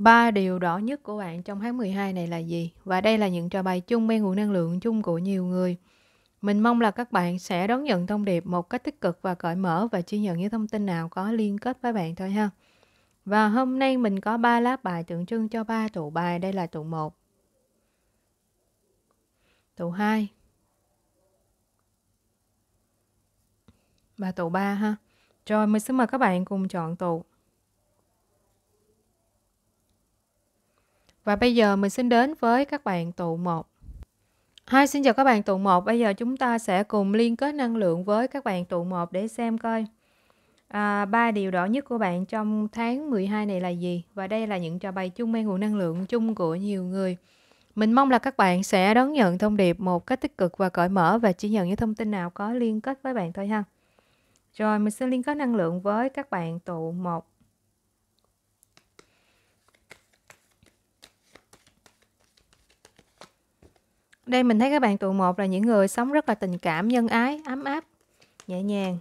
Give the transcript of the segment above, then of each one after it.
Ba điều đỏ nhất của bạn trong tháng 12 này là gì? Và đây là những trò bài chung bên nguồn năng lượng chung của nhiều người. Mình mong là các bạn sẽ đón nhận thông điệp một cách tích cực và cởi mở và chỉ nhận những thông tin nào có liên kết với bạn thôi ha. Và hôm nay mình có 3 lá bài tượng trưng cho 3 tụ bài. Đây là tụ 1, tụ 2 và tụ 3 ha. Rồi mình xin mời các bạn cùng chọn tụ. Và bây giờ mình xin đến với các bạn tụ 1. hai xin chào các bạn tụ 1. Bây giờ chúng ta sẽ cùng liên kết năng lượng với các bạn tụ 1 để xem coi à, ba điều đỏ nhất của bạn trong tháng 12 này là gì. Và đây là những trò bài chung mang nguồn năng lượng chung của nhiều người. Mình mong là các bạn sẽ đón nhận thông điệp một cách tích cực và cởi mở và chỉ nhận những thông tin nào có liên kết với bạn thôi ha. Rồi mình sẽ liên kết năng lượng với các bạn tụ 1. đây mình thấy các bạn tụ một là những người sống rất là tình cảm nhân ái ấm áp nhẹ nhàng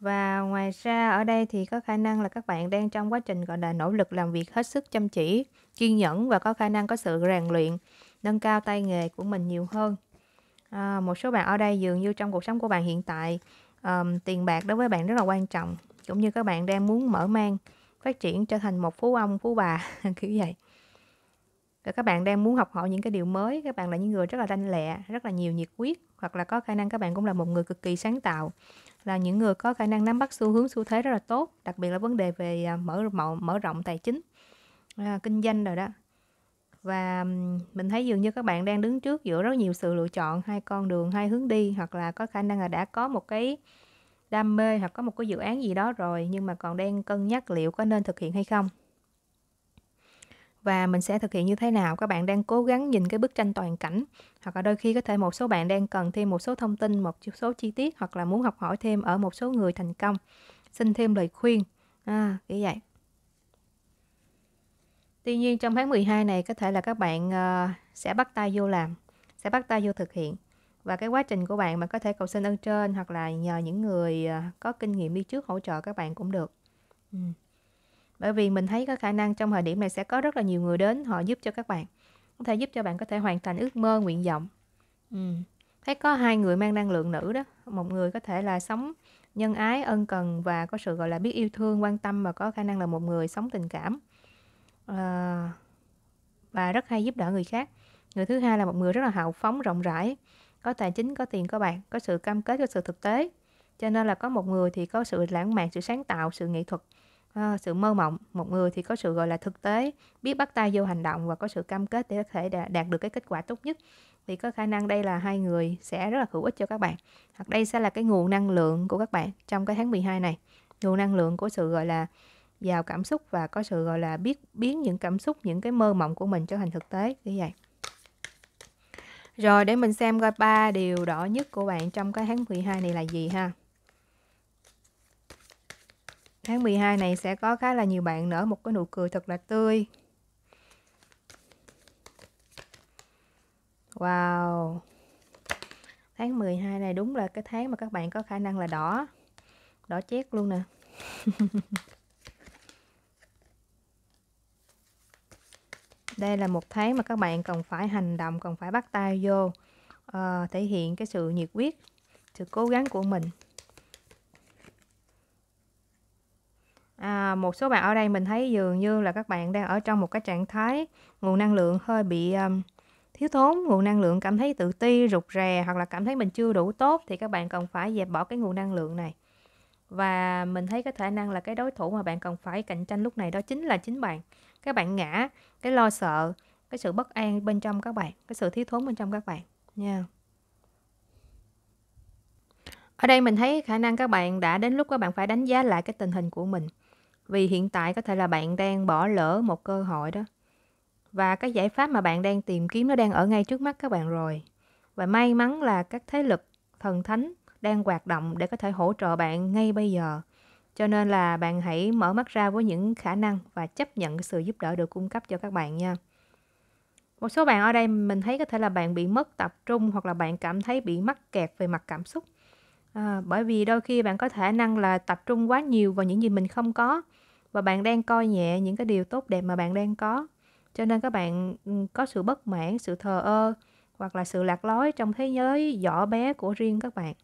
và ngoài ra ở đây thì có khả năng là các bạn đang trong quá trình gọi là nỗ lực làm việc hết sức chăm chỉ, kiên nhẫn và có khả năng có sự rèn luyện, nâng cao tay nghề của mình nhiều hơn. À, một số bạn ở đây dường như trong cuộc sống của bạn hiện tại, um, tiền bạc đối với bạn rất là quan trọng, cũng như các bạn đang muốn mở mang, phát triển trở thành một phú ông, phú bà, kiểu vậy và các bạn đang muốn học hỏi những cái điều mới các bạn là những người rất là lanh lẹ rất là nhiều nhiệt huyết hoặc là có khả năng các bạn cũng là một người cực kỳ sáng tạo là những người có khả năng nắm bắt xu hướng xu thế rất là tốt đặc biệt là vấn đề về à, mở mở rộng tài chính à, kinh doanh rồi đó và mình thấy dường như các bạn đang đứng trước giữa rất nhiều sự lựa chọn hai con đường hai hướng đi hoặc là có khả năng là đã có một cái đam mê hoặc có một cái dự án gì đó rồi nhưng mà còn đang cân nhắc liệu có nên thực hiện hay không và mình sẽ thực hiện như thế nào các bạn đang cố gắng nhìn cái bức tranh toàn cảnh hoặc là đôi khi có thể một số bạn đang cần thêm một số thông tin một số chi tiết hoặc là muốn học hỏi thêm ở một số người thành công xin thêm lời khuyên à, kiểu vậy tuy nhiên trong tháng 12 này có thể là các bạn uh, sẽ bắt tay vô làm sẽ bắt tay vô thực hiện và cái quá trình của bạn mà có thể cầu xin ơn trên hoặc là nhờ những người uh, có kinh nghiệm đi trước hỗ trợ các bạn cũng được ừ bởi vì mình thấy có khả năng trong thời điểm này sẽ có rất là nhiều người đến họ giúp cho các bạn có thể giúp cho bạn có thể hoàn thành ước mơ nguyện vọng ừ. thấy có hai người mang năng lượng nữ đó một người có thể là sống nhân ái ân cần và có sự gọi là biết yêu thương quan tâm và có khả năng là một người sống tình cảm à, và rất hay giúp đỡ người khác người thứ hai là một người rất là hào phóng rộng rãi có tài chính có tiền có bạc có sự cam kết có sự thực tế cho nên là có một người thì có sự lãng mạn sự sáng tạo sự nghệ thuật à, sự mơ mộng một người thì có sự gọi là thực tế biết bắt tay vô hành động và có sự cam kết để có thể đạt được cái kết quả tốt nhất thì có khả năng đây là hai người sẽ rất là hữu ích cho các bạn hoặc đây sẽ là cái nguồn năng lượng của các bạn trong cái tháng 12 này nguồn năng lượng của sự gọi là giàu cảm xúc và có sự gọi là biết biến những cảm xúc những cái mơ mộng của mình trở thành thực tế như vậy rồi để mình xem coi ba điều đỏ nhất của bạn trong cái tháng 12 này là gì ha Tháng 12 này sẽ có khá là nhiều bạn nở một cái nụ cười thật là tươi. Wow. Tháng 12 này đúng là cái tháng mà các bạn có khả năng là đỏ. Đỏ chét luôn nè. Đây là một tháng mà các bạn cần phải hành động, cần phải bắt tay vô. À, thể hiện cái sự nhiệt huyết, sự cố gắng của mình. À, một số bạn ở đây mình thấy dường như là các bạn đang ở trong một cái trạng thái nguồn năng lượng hơi bị um, thiếu thốn, nguồn năng lượng cảm thấy tự ti, rụt rè hoặc là cảm thấy mình chưa đủ tốt thì các bạn cần phải dẹp bỏ cái nguồn năng lượng này. Và mình thấy cái khả năng là cái đối thủ mà bạn cần phải cạnh tranh lúc này đó chính là chính bạn. Các bạn ngã, cái lo sợ, cái sự bất an bên trong các bạn, cái sự thiếu thốn bên trong các bạn nha. Yeah. Ở đây mình thấy khả năng các bạn đã đến lúc các bạn phải đánh giá lại cái tình hình của mình vì hiện tại có thể là bạn đang bỏ lỡ một cơ hội đó và cái giải pháp mà bạn đang tìm kiếm nó đang ở ngay trước mắt các bạn rồi và may mắn là các thế lực thần thánh đang hoạt động để có thể hỗ trợ bạn ngay bây giờ cho nên là bạn hãy mở mắt ra với những khả năng và chấp nhận cái sự giúp đỡ được cung cấp cho các bạn nha một số bạn ở đây mình thấy có thể là bạn bị mất tập trung hoặc là bạn cảm thấy bị mắc kẹt về mặt cảm xúc À, bởi vì đôi khi bạn có thể năng là tập trung quá nhiều vào những gì mình không có và bạn đang coi nhẹ những cái điều tốt đẹp mà bạn đang có. Cho nên các bạn ừ, có sự bất mãn, sự thờ ơ hoặc là sự lạc lối trong thế giới nhỏ bé của riêng các bạn.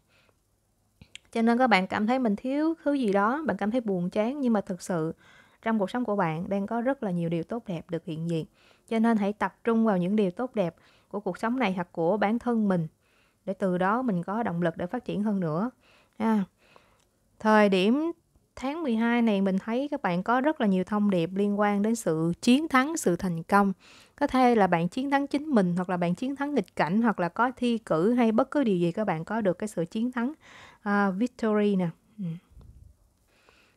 Cho nên các bạn cảm thấy mình thiếu thứ gì đó, bạn cảm thấy buồn chán nhưng mà thực sự trong cuộc sống của bạn đang có rất là nhiều điều tốt đẹp được hiện diện. Cho nên hãy tập trung vào những điều tốt đẹp của cuộc sống này hoặc của bản thân mình để từ đó mình có động lực để phát triển hơn nữa à, thời điểm tháng 12 này mình thấy các bạn có rất là nhiều thông điệp liên quan đến sự chiến thắng, sự thành công. Có thể là bạn chiến thắng chính mình hoặc là bạn chiến thắng nghịch cảnh hoặc là có thi cử hay bất cứ điều gì các bạn có được cái sự chiến thắng uh, victory nè. Ừ.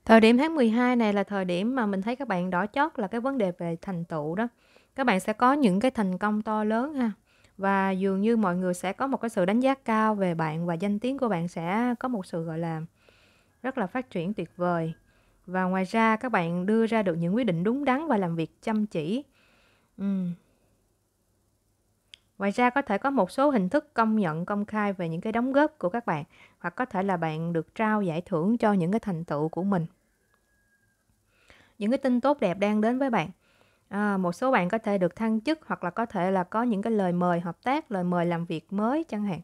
Thời điểm tháng 12 này là thời điểm mà mình thấy các bạn đỏ chót là cái vấn đề về thành tựu đó. Các bạn sẽ có những cái thành công to lớn ha và dường như mọi người sẽ có một cái sự đánh giá cao về bạn và danh tiếng của bạn sẽ có một sự gọi là rất là phát triển tuyệt vời và ngoài ra các bạn đưa ra được những quyết định đúng đắn và làm việc chăm chỉ ừ. ngoài ra có thể có một số hình thức công nhận công khai về những cái đóng góp của các bạn hoặc có thể là bạn được trao giải thưởng cho những cái thành tựu của mình những cái tin tốt đẹp đang đến với bạn À, một số bạn có thể được thăng chức hoặc là có thể là có những cái lời mời hợp tác, lời mời làm việc mới chẳng hạn.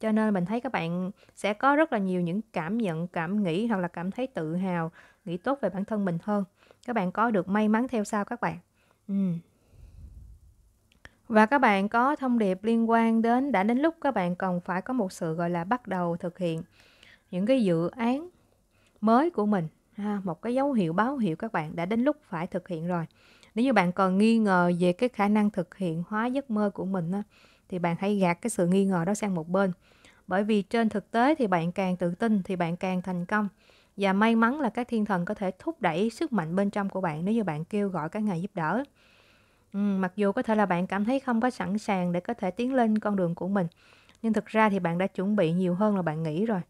Cho nên mình thấy các bạn sẽ có rất là nhiều những cảm nhận, cảm nghĩ hoặc là cảm thấy tự hào, nghĩ tốt về bản thân mình hơn. Các bạn có được may mắn theo sau các bạn. Ừ. Và các bạn có thông điệp liên quan đến đã đến lúc các bạn cần phải có một sự gọi là bắt đầu thực hiện những cái dự án mới của mình. ha một cái dấu hiệu báo hiệu các bạn đã đến lúc phải thực hiện rồi nếu như bạn còn nghi ngờ về cái khả năng thực hiện hóa giấc mơ của mình thì bạn hãy gạt cái sự nghi ngờ đó sang một bên bởi vì trên thực tế thì bạn càng tự tin thì bạn càng thành công và may mắn là các thiên thần có thể thúc đẩy sức mạnh bên trong của bạn nếu như bạn kêu gọi các ngài giúp đỡ ừ, mặc dù có thể là bạn cảm thấy không có sẵn sàng để có thể tiến lên con đường của mình nhưng thực ra thì bạn đã chuẩn bị nhiều hơn là bạn nghĩ rồi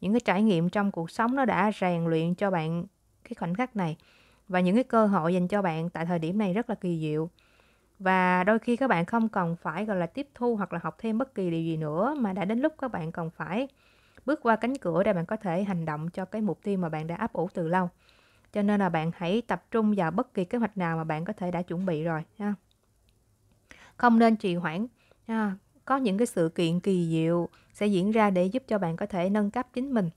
những cái trải nghiệm trong cuộc sống nó đã rèn luyện cho bạn cái khoảnh khắc này và những cái cơ hội dành cho bạn tại thời điểm này rất là kỳ diệu và đôi khi các bạn không cần phải gọi là tiếp thu hoặc là học thêm bất kỳ điều gì nữa mà đã đến lúc các bạn cần phải bước qua cánh cửa để bạn có thể hành động cho cái mục tiêu mà bạn đã ấp ủ từ lâu cho nên là bạn hãy tập trung vào bất kỳ kế hoạch nào mà bạn có thể đã chuẩn bị rồi ha. không nên trì hoãn ha. có những cái sự kiện kỳ diệu sẽ diễn ra để giúp cho bạn có thể nâng cấp chính mình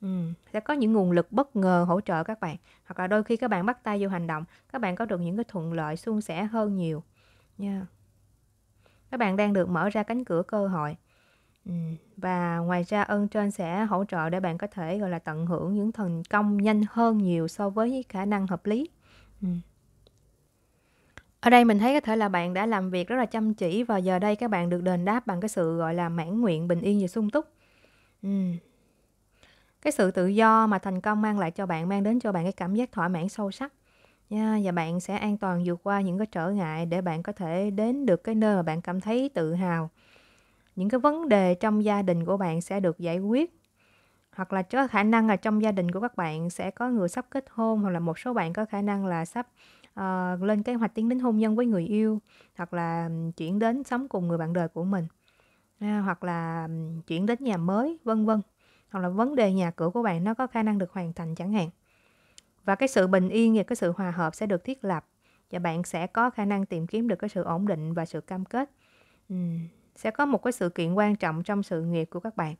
Ừ. sẽ có những nguồn lực bất ngờ hỗ trợ các bạn hoặc là đôi khi các bạn bắt tay vô hành động các bạn có được những cái thuận lợi suôn sẻ hơn nhiều nha yeah. các bạn đang được mở ra cánh cửa cơ hội ừ. và ngoài ra ơn trên sẽ hỗ trợ để bạn có thể gọi là tận hưởng những thành công nhanh hơn nhiều so với khả năng hợp lý ừ. ở đây mình thấy có thể là bạn đã làm việc rất là chăm chỉ và giờ đây các bạn được đền đáp bằng cái sự gọi là mãn nguyện bình yên và sung túc ừ cái sự tự do mà thành công mang lại cho bạn mang đến cho bạn cái cảm giác thỏa mãn sâu sắc nha và bạn sẽ an toàn vượt qua những cái trở ngại để bạn có thể đến được cái nơi mà bạn cảm thấy tự hào những cái vấn đề trong gia đình của bạn sẽ được giải quyết hoặc là có khả năng là trong gia đình của các bạn sẽ có người sắp kết hôn hoặc là một số bạn có khả năng là sắp uh, lên kế hoạch tiến đến hôn nhân với người yêu hoặc là ừ, chuyển đến sống cùng người bạn đời của mình à, hoặc là ừ, chuyển đến nhà mới vân vân hoặc là vấn đề nhà cửa của bạn nó có khả năng được hoàn thành chẳng hạn và cái sự bình yên và cái sự hòa hợp sẽ được thiết lập và bạn sẽ có khả năng tìm kiếm được cái sự ổn định và sự cam kết uhm, sẽ có một cái sự kiện quan trọng trong sự nghiệp của các bạn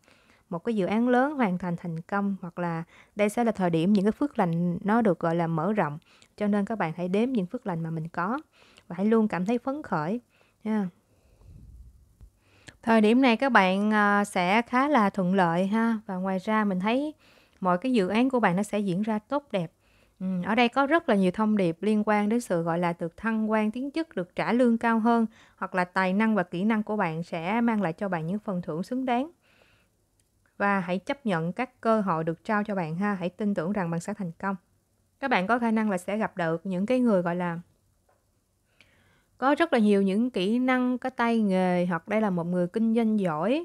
một cái dự án lớn hoàn thành thành công hoặc là đây sẽ là thời điểm những cái phước lành nó được gọi là mở rộng cho nên các bạn hãy đếm những phước lành mà mình có và hãy luôn cảm thấy phấn khởi yeah. Thời điểm này các bạn, à, sẽ khá là thuận lợi ha, và ngoài ra mình thấy mọi cái dự án của bạn nó sẽ diễn ra tốt đẹp. ở đây có rất là nhiều thông điệp liên quan đến sự, gọi là, được thăng quan tiến chức, được trả lương cao hơn, hoặc là tài năng và kỹ năng của bạn sẽ mang lại cho bạn những phần thưởng xứng đáng. Và hãy chấp nhận các cơ hội được trao cho bạn ha, hãy tin tưởng rằng bạn sẽ thành công. Các bạn có khả năng là sẽ gặp được những cái người, gọi là có rất là nhiều những kỹ năng có tay nghề hoặc đây là một người kinh doanh giỏi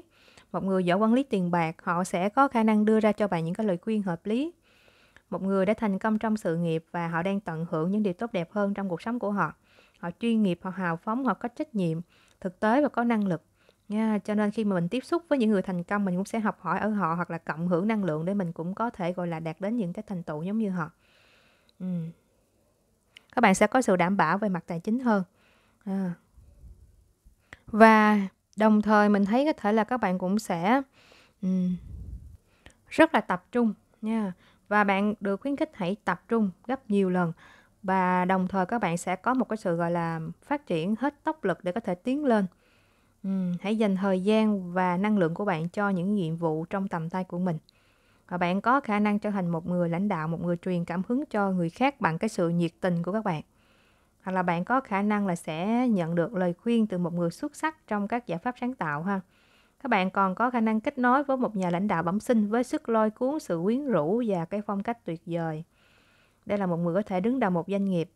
một người giỏi quản lý tiền bạc họ sẽ có khả năng đưa ra cho bạn những cái lời khuyên hợp lý một người đã thành công trong sự nghiệp và họ đang tận hưởng những điều tốt đẹp hơn trong cuộc sống của họ họ chuyên nghiệp họ hào phóng họ có trách nhiệm thực tế và có năng lực nha cho nên khi mà mình tiếp xúc với những người thành công mình cũng sẽ học hỏi ở họ hoặc là cộng hưởng năng lượng để mình cũng có thể gọi là đạt đến những cái thành tựu giống như họ ừ. các bạn sẽ có sự đảm bảo về mặt tài chính hơn À. Và đồng thời mình thấy có thể là các bạn cũng sẽ, ừm, rất là tập trung nha, và bạn được khuyến khích hãy tập trung gấp nhiều lần. Và đồng thời các bạn sẽ có một cái sự, gọi là, phát triển hết tốc lực để có thể tiến lên. Ừm, hãy dành thời gian và năng lượng của bạn cho những nhiệm vụ trong tầm tay của mình. Và bạn có khả năng trở thành một người lãnh đạo, một người truyền cảm hứng cho người khác bằng cái sự nhiệt tình của các bạn hoặc là bạn có khả năng là sẽ nhận được lời khuyên từ một người xuất sắc trong các giải pháp sáng tạo ha các bạn còn có khả năng kết nối với một nhà lãnh đạo bẩm sinh với sức lôi cuốn sự quyến rũ và cái phong cách tuyệt vời đây là một người có thể đứng đầu một doanh nghiệp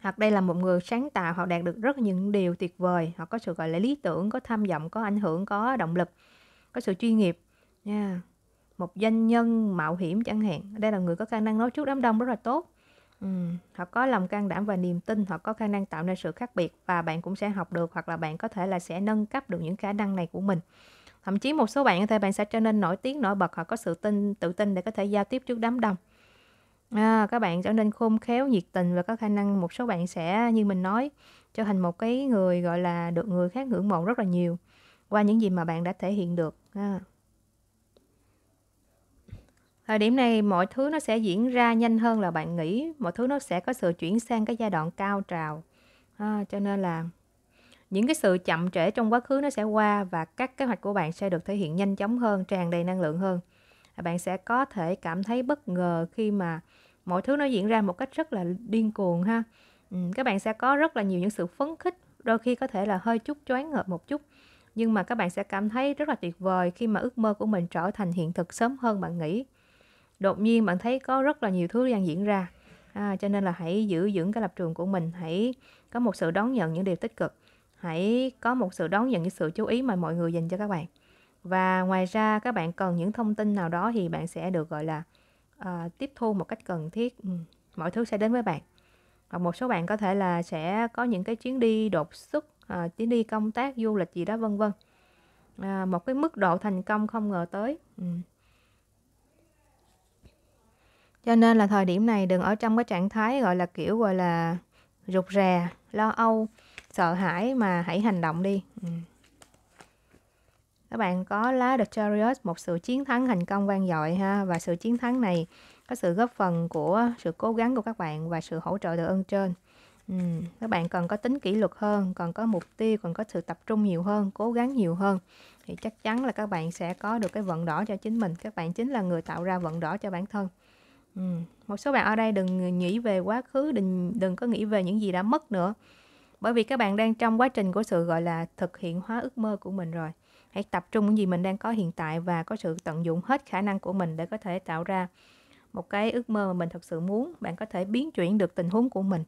hoặc đây là một người sáng tạo họ đạt được rất những điều tuyệt vời họ có sự gọi là lý tưởng có tham vọng có ảnh hưởng có động lực có sự chuyên nghiệp nha yeah. một doanh nhân mạo hiểm chẳng hạn đây là người có khả năng nói trước đám đông rất là tốt Ừ. họ có lòng can đảm và niềm tin, họ có khả năng tạo nên sự khác biệt và bạn cũng sẽ học được hoặc là bạn có thể là sẽ nâng cấp được những khả năng này của mình. Thậm chí một số bạn có thể bạn sẽ trở nên nổi tiếng, nổi bật, họ có sự tin tự tin để có thể giao tiếp trước đám đông. À, các bạn trở nên khôn khéo, nhiệt tình và có khả năng một số bạn sẽ như mình nói trở thành một cái người gọi là được người khác ngưỡng mộ rất là nhiều qua những gì mà bạn đã thể hiện được. À. Thời điểm này mọi thứ nó sẽ diễn ra nhanh hơn là bạn nghĩ, mọi thứ nó sẽ có sự chuyển sang cái giai đoạn cao trào. À, cho nên là những cái sự chậm trễ trong quá khứ nó sẽ qua và các kế hoạch của bạn sẽ được thể hiện nhanh chóng hơn, tràn đầy năng lượng hơn. À, bạn sẽ có thể cảm thấy bất ngờ khi mà mọi thứ nó diễn ra một cách rất là điên cuồng ha. Ừ, các bạn sẽ có rất là nhiều những sự phấn khích, đôi khi có thể là hơi chút choáng ngợp một chút nhưng mà các bạn sẽ cảm thấy rất là tuyệt vời khi mà ước mơ của mình trở thành hiện thực sớm hơn bạn nghĩ đột nhiên bạn thấy có rất là nhiều thứ đang diễn ra à, cho nên là hãy giữ vững cái lập trường của mình hãy có một sự đón nhận những điều tích cực hãy có một sự đón nhận những sự chú ý mà mọi người dành cho các bạn và ngoài ra các bạn cần những thông tin nào đó thì bạn sẽ được gọi là à, tiếp thu một cách cần thiết ừ, mọi thứ sẽ đến với bạn hoặc một số bạn có thể là sẽ có những cái chuyến đi đột xuất à, chuyến đi công tác du lịch gì đó vân vân à, một cái mức độ thành công không ngờ tới ừ cho nên là thời điểm này đừng ở trong cái trạng thái gọi là kiểu gọi là rụt rè lo âu sợ hãi mà hãy hành động đi ừ. các bạn có lá The Chariot một sự chiến thắng thành công vang dội ha và sự chiến thắng này có sự góp phần của sự cố gắng của các bạn và sự hỗ trợ từ ơn trên ừ. các bạn cần có tính kỷ luật hơn còn có mục tiêu còn có sự tập trung nhiều hơn cố gắng nhiều hơn thì chắc chắn là các bạn sẽ có được cái vận đỏ cho chính mình các bạn chính là người tạo ra vận đỏ cho bản thân Ừ. Một số bạn ở đây đừng nghĩ về quá khứ, đừng đừng có nghĩ về những gì đã mất nữa. Bởi vì các bạn đang trong quá trình của sự gọi là thực hiện hóa ước mơ của mình rồi. Hãy tập trung những gì mình đang có hiện tại và có sự tận dụng hết khả năng của mình để có thể tạo ra một cái ước mơ mà mình thật sự muốn. Bạn có thể biến chuyển được tình huống của mình.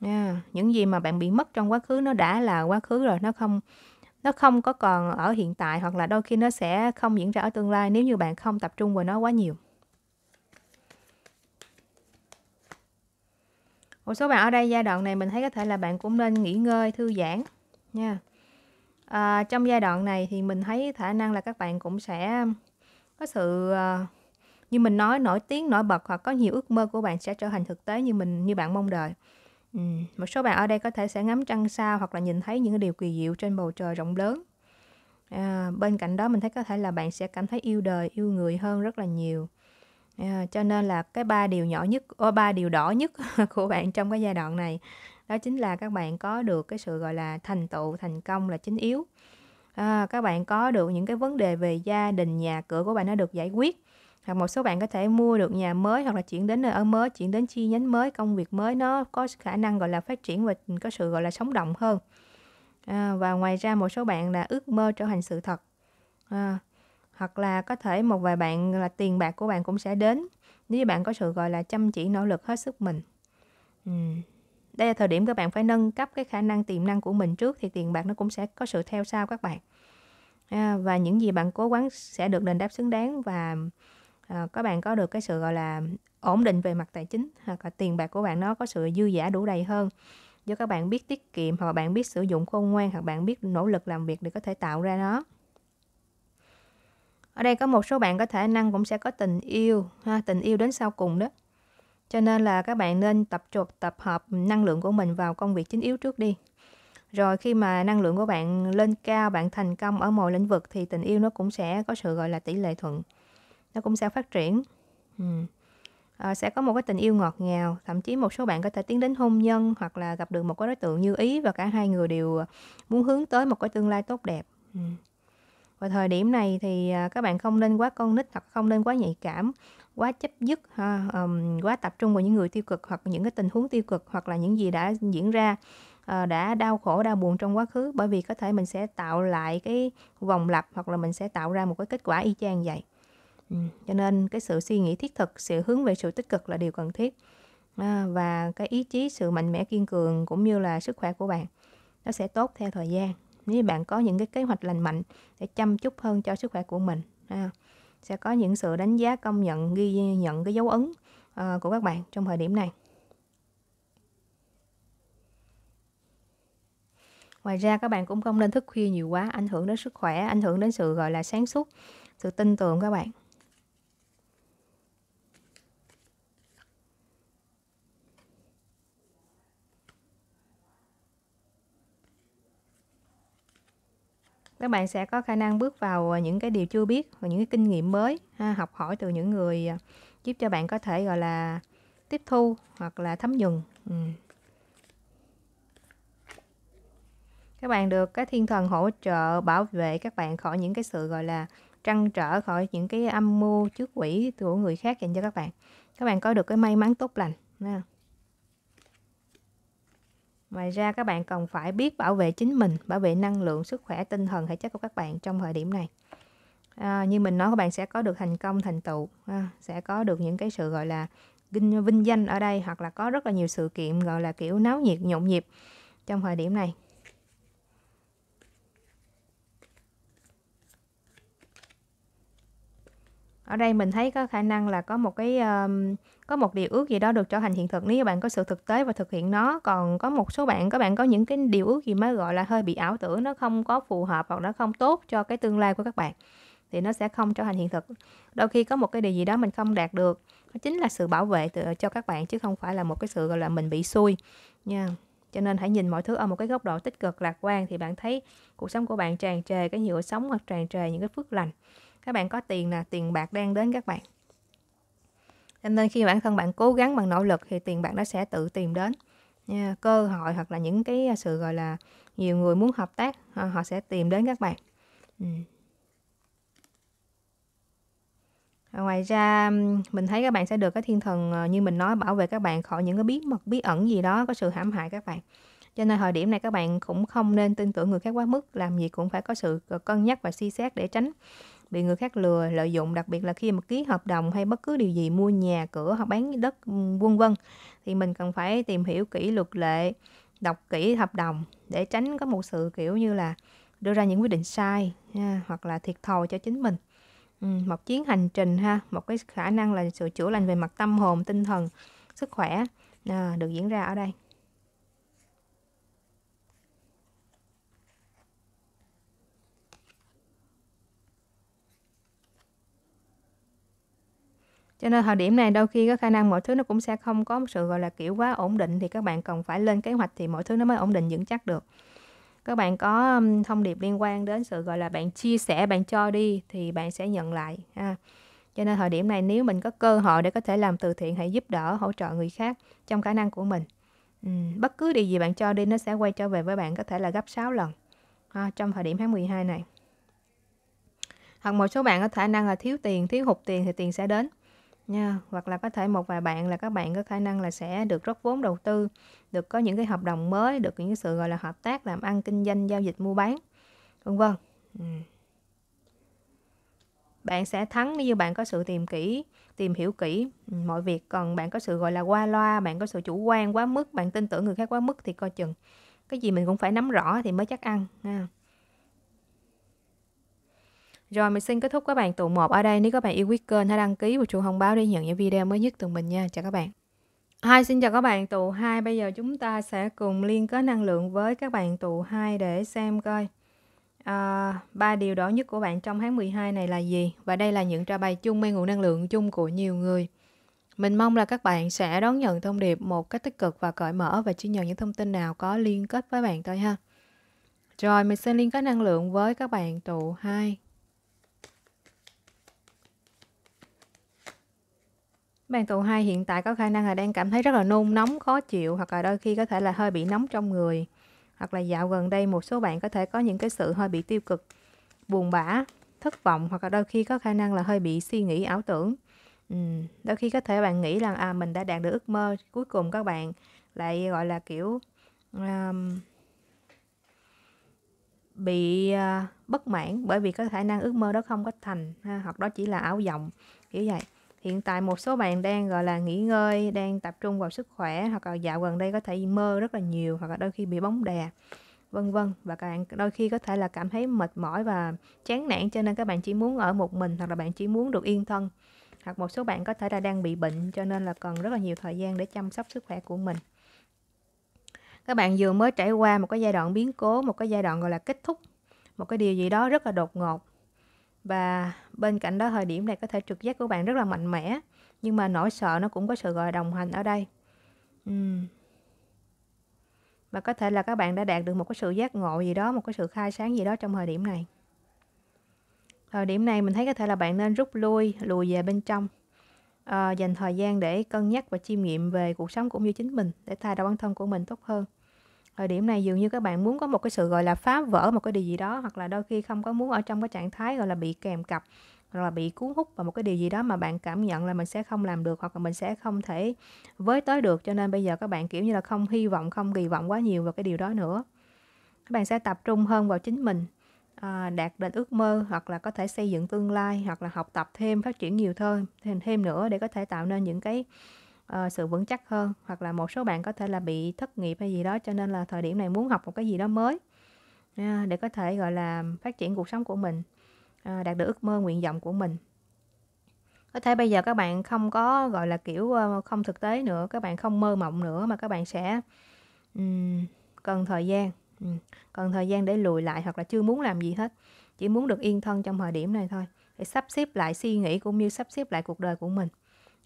Yeah. À, những gì mà bạn bị mất trong quá khứ nó đã là quá khứ rồi, nó không nó không có còn ở hiện tại hoặc là đôi khi nó sẽ không diễn ra ở tương lai nếu như bạn không tập trung vào nó quá nhiều. một số bạn ở đây giai đoạn này mình thấy có thể là bạn cũng nên nghỉ ngơi thư giãn nha à, trong giai đoạn này thì mình thấy khả năng là các bạn cũng sẽ có sự à, như mình nói nổi tiếng nổi bật hoặc có nhiều ước mơ của bạn sẽ trở thành thực tế như mình như bạn mong đợi ừ. một số bạn ở đây có thể sẽ ngắm trăng sao hoặc là nhìn thấy những điều kỳ diệu trên bầu trời rộng lớn à, bên cạnh đó mình thấy có thể là bạn sẽ cảm thấy yêu đời yêu người hơn rất là nhiều À, cho nên là cái ba điều nhỏ nhất, ba điều đỏ nhất của bạn trong cái giai đoạn này đó chính là các bạn có được cái sự gọi là thành tựu, thành công là chính yếu. À, các bạn có được những cái vấn đề về gia đình, nhà cửa của bạn nó được giải quyết. Hoặc một số bạn có thể mua được nhà mới hoặc là chuyển đến nơi ở mới, chuyển đến chi nhánh mới, công việc mới nó có khả năng gọi là phát triển và có sự gọi là sống động hơn. À, và ngoài ra một số bạn là ước mơ trở thành sự thật. À, hoặc là có thể một vài bạn là tiền bạc của bạn cũng sẽ đến nếu như bạn có sự gọi là chăm chỉ nỗ lực hết sức mình đây là thời điểm các bạn phải nâng cấp cái khả năng tiềm năng của mình trước thì tiền bạc nó cũng sẽ có sự theo sau các bạn à, và những gì bạn cố gắng sẽ được đền đáp xứng đáng và à, các bạn có được cái sự gọi là ổn định về mặt tài chính hoặc là tiền bạc của bạn nó có sự dư giả đủ đầy hơn do các bạn biết tiết kiệm hoặc bạn biết sử dụng khôn ngoan hoặc bạn biết nỗ lực làm việc để có thể tạo ra nó ở đây có một số bạn có thể năng cũng sẽ có tình yêu ha tình yêu đến sau cùng đó cho nên là các bạn nên tập trung tập hợp năng lượng của mình vào công việc chính yếu trước đi rồi khi mà năng lượng của bạn lên cao bạn thành công ở mọi lĩnh vực thì tình yêu nó cũng sẽ có sự gọi là tỷ lệ thuận nó cũng sẽ phát triển ừ. à, sẽ có một cái tình yêu ngọt ngào thậm chí một số bạn có thể tiến đến hôn nhân hoặc là gặp được một cái đối tượng như ý và cả hai người đều ờ, muốn hướng tới một cái tương lai tốt đẹp ừ và thời điểm này thì à, các bạn không nên quá con nít hoặc không nên quá nhạy cảm quá chấp dứt ha, um, quá tập trung vào những người tiêu cực hoặc những cái tình huống tiêu cực hoặc là những gì đã diễn ra uh, đã đau khổ đau buồn trong quá khứ bởi vì có thể mình sẽ tạo lại cái vòng lặp hoặc là mình sẽ tạo ra một cái kết quả y chang vậy ừ. cho nên cái sự suy nghĩ thiết thực sự hướng về sự tích cực là điều cần thiết à, và cái ý chí sự mạnh mẽ kiên cường cũng như là sức khỏe của bạn nó sẽ tốt theo thời gian nếu bạn có những cái kế hoạch lành mạnh để chăm chút hơn cho sức khỏe của mình ha. sẽ có những sự đánh giá công nhận ghi nhận cái dấu ấn uh, của các bạn trong thời điểm này ngoài ra các bạn cũng không nên thức khuya nhiều quá ảnh hưởng đến sức khỏe ảnh hưởng đến sự gọi là sáng suốt sự tin tưởng các bạn các bạn sẽ có khả năng bước vào à, những cái điều chưa biết và những cái kinh nghiệm mới ha, học hỏi từ những người à, giúp cho bạn có thể gọi là tiếp thu hoặc là thấm nhuần ừ. các bạn được cái thiên thần hỗ trợ bảo vệ các bạn khỏi những cái sự gọi là trăn trở khỏi những cái âm mưu trước quỷ của người khác dành cho các bạn các bạn có được cái may mắn tốt lành nha Ngoài ra các bạn cần phải biết bảo vệ chính mình, bảo vệ năng lượng, sức khỏe, tinh thần, thể chất của các bạn trong thời điểm này. À, như mình nói các bạn sẽ có được thành công, thành tựu, à, sẽ có được những cái sự gọi là vinh, vinh danh ở đây hoặc là có rất là nhiều sự kiện gọi là kiểu náo nhiệt, nhộn nhịp trong thời điểm này. Ở đây mình thấy có khả năng là có một cái um, có một điều ước gì đó được trở thành hiện thực nếu như bạn có sự thực tế và thực hiện nó còn có một số bạn các bạn có những cái điều ước gì mới gọi là hơi bị ảo tưởng nó không có phù hợp hoặc nó không tốt cho cái tương lai của các bạn thì nó sẽ không trở thành hiện thực đôi khi có một cái điều gì đó mình không đạt được nó chính là sự bảo vệ từ, cho các bạn chứ không phải là một cái sự gọi là mình bị xui nha yeah. cho nên hãy nhìn mọi thứ ở một cái góc độ tích cực lạc quan thì bạn thấy cuộc sống của bạn tràn trề cái nhựa sống hoặc tràn trề những cái phước lành các bạn có tiền nè tiền bạc đang đến các bạn cho nên khi bản thân bạn cố gắng bằng nỗ lực thì tiền bạn nó sẽ tự tìm đến yeah, cơ hội hoặc là những cái à, sự gọi là nhiều người muốn hợp tác họ, sẽ tìm đến các bạn ừ. ngoài ra mình thấy các bạn sẽ được cái thiên thần ờ, như mình nói bảo vệ các bạn khỏi những cái bí mật bí ẩn gì đó có sự hãm hại các bạn cho nên thời điểm này các bạn cũng không nên tin tưởng người khác quá mức làm gì cũng phải có sự cân nhắc và suy xét để tránh bị người khác lừa lợi dụng đặc biệt là khi mà ký hợp đồng hay bất cứ điều gì mua nhà cửa hoặc bán đất ừ, vân vân thì mình cần phải tìm hiểu kỹ luật lệ đọc kỹ hợp đồng để tránh có một sự kiểu như là đưa ra những quyết định sai ha, hoặc là thiệt thòi cho chính mình ừ, một chuyến hành trình ha một cái khả năng là sự chữa lành về mặt tâm hồn tinh thần sức khỏe à, được diễn ra ở đây cho nên thời điểm này đôi khi có khả năng mọi thứ nó cũng sẽ không có một sự gọi là kiểu quá ổn định thì các bạn cần phải lên kế hoạch thì mọi thứ nó mới ổn định vững chắc được các bạn có thông điệp liên quan đến sự gọi là bạn chia sẻ bạn cho đi thì bạn sẽ nhận lại ha cho nên thời điểm này nếu mình có cơ hội để có thể làm từ thiện hãy giúp đỡ hỗ trợ người khác trong khả năng của mình ừ, bất cứ điều gì bạn cho đi nó sẽ quay trở về với bạn có thể là gấp 6 lần ha, trong thời điểm tháng 12 này hoặc một số bạn có khả năng là thiếu tiền thiếu hụt tiền thì tiền sẽ đến nha hoặc là có thể một vài bạn là các bạn có khả năng là sẽ được rót vốn đầu tư được có những cái hợp đồng mới được những sự gọi là hợp tác làm ăn kinh doanh giao dịch mua bán vân vân ừ. bạn sẽ thắng nếu như bạn có sự tìm kỹ tìm hiểu kỹ ừ, mọi việc còn bạn có sự gọi là qua loa bạn có sự chủ quan quá mức bạn tin tưởng người khác quá mức thì coi chừng cái gì mình cũng phải nắm rõ thì mới chắc ăn ha rồi mình xin kết thúc các bạn tụ 1 ở đây. Nếu các bạn yêu quý kênh hãy đăng ký và chuông thông báo để nhận những video mới nhất từ mình nha. Chào các bạn. hai xin chào các bạn tụ 2. Bây giờ chúng ta sẽ cùng liên kết năng lượng với các bạn tụ 2 để xem coi à, ba uh, điều đó nhất của bạn trong tháng 12 này là gì. Và đây là những trò bài chung mang nguồn năng lượng chung của nhiều người. Mình mong là các bạn sẽ đón nhận thông điệp một cách tích cực và cởi mở và chia nhận những thông tin nào có liên kết với bạn thôi ha. Rồi, mình sẽ liên kết năng lượng với các bạn tụ 2. Bạn tụ 2 hiện tại có khả năng là đang cảm thấy rất là nôn nóng, khó chịu hoặc là đôi khi có thể là hơi bị nóng trong người. Hoặc là dạo gần đây một số bạn có thể có những cái sự hơi bị tiêu cực, buồn bã, thất vọng hoặc là đôi khi có khả năng là hơi bị suy nghĩ ảo tưởng. Ừ, đôi khi có thể bạn nghĩ là à mình đã đạt được ước mơ, cuối cùng các bạn lại gọi là kiểu um, bị uh, bất mãn bởi vì có khả năng ước mơ đó không có thành ha, hoặc đó chỉ là ảo vọng kiểu vậy hiện tại một số bạn đang gọi là nghỉ ngơi đang tập trung vào sức khỏe hoặc là dạo gần đây có thể mơ rất là nhiều hoặc là đôi khi bị bóng đè vân vân và các bạn đôi khi có thể là cảm thấy mệt mỏi và chán nản cho nên các bạn chỉ muốn ở một mình hoặc là bạn chỉ muốn được yên thân hoặc một số bạn có thể là đang bị bệnh cho nên là cần rất là nhiều thời gian để chăm sóc sức khỏe của mình các bạn vừa mới trải qua một cái giai đoạn biến cố một cái giai đoạn gọi là kết thúc một cái điều gì đó rất là đột ngột và bên cạnh đó thời điểm này có thể trực giác của bạn rất là mạnh mẽ nhưng mà nỗi sợ nó cũng có sự gọi đồng hành ở đây uhm. và có thể là các bạn đã đạt được một cái sự giác ngộ gì đó một cái sự khai sáng gì đó trong thời điểm này thời điểm này mình thấy có thể là bạn nên rút lui lùi về bên trong à, dành thời gian để cân nhắc và chiêm nghiệm về cuộc sống cũng như chính mình để thay đổi bản thân của mình tốt hơn thời điểm này dường như các bạn muốn có một cái sự gọi là phá vỡ một cái điều gì đó hoặc là đôi khi không có muốn ở trong cái trạng thái gọi là bị kèm cặp hoặc là bị cuốn hút vào một cái điều gì đó mà bạn cảm nhận là mình sẽ không làm được hoặc là mình sẽ không thể với tới được cho nên bây giờ các bạn kiểu như là không hy vọng không kỳ vọng quá nhiều vào cái điều đó nữa các bạn sẽ tập trung hơn vào chính mình à, đạt đến ước mơ hoặc là có thể xây dựng tương lai hoặc là học tập thêm phát triển nhiều hơn thêm, thêm nữa để có thể tạo nên những cái Ờ, sự vững chắc hơn hoặc là một số bạn có thể là bị thất nghiệp hay gì đó cho nên là thời điểm này muốn học một cái gì đó mới à, để có thể gọi là phát triển cuộc sống của mình à, đạt được ước mơ nguyện vọng của mình có thể bây giờ các bạn không có gọi là kiểu ờ, không thực tế nữa các bạn không mơ mộng nữa mà các bạn sẽ cần thời gian cần thời gian để lùi lại hoặc là chưa muốn làm gì hết chỉ muốn được yên thân trong thời điểm này thôi để sắp xếp lại suy nghĩ cũng như sắp xếp lại cuộc đời của mình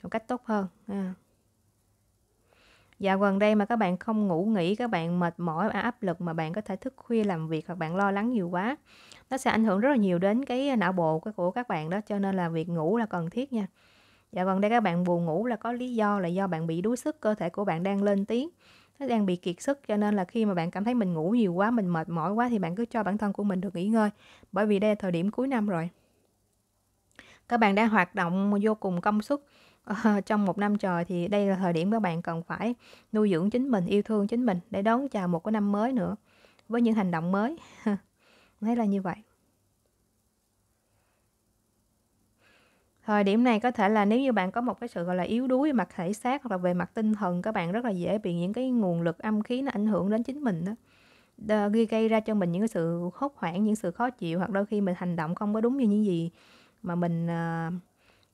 một cách tốt hơn Dạo gần đây mà các bạn không ngủ nghỉ, các bạn mệt mỏi, áp lực mà bạn có thể thức khuya làm việc hoặc bạn lo lắng nhiều quá, nó sẽ ảnh hưởng rất là nhiều đến cái à, não bộ của các bạn đó, cho nên là việc ngủ là cần thiết nha. Dạo gần đây các bạn buồn ngủ là có lý do là do bạn bị đuối sức, cơ thể của bạn đang lên tiếng, nó đang bị kiệt sức cho nên là khi mà bạn cảm thấy mình ngủ nhiều quá, mình mệt mỏi quá thì bạn cứ cho bản thân của mình được nghỉ ngơi, bởi vì đây là thời điểm cuối năm rồi các bạn đang hoạt động vô cùng công suất à, trong một năm trời thì đây là thời điểm các bạn cần phải nuôi dưỡng chính mình yêu thương chính mình để đón chào một cái năm mới nữa với những hành động mới thấy là như vậy thời điểm này có thể là nếu như bạn có một cái sự gọi là yếu đuối về mặt thể xác hoặc là về mặt tinh thần các bạn rất là dễ bị những cái nguồn lực âm khí nó ảnh hưởng đến chính mình đó gây gây ra cho mình những cái sự hốt hoảng những sự khó chịu hoặc đôi khi mình hành động không có đúng như những gì mà mình ờ,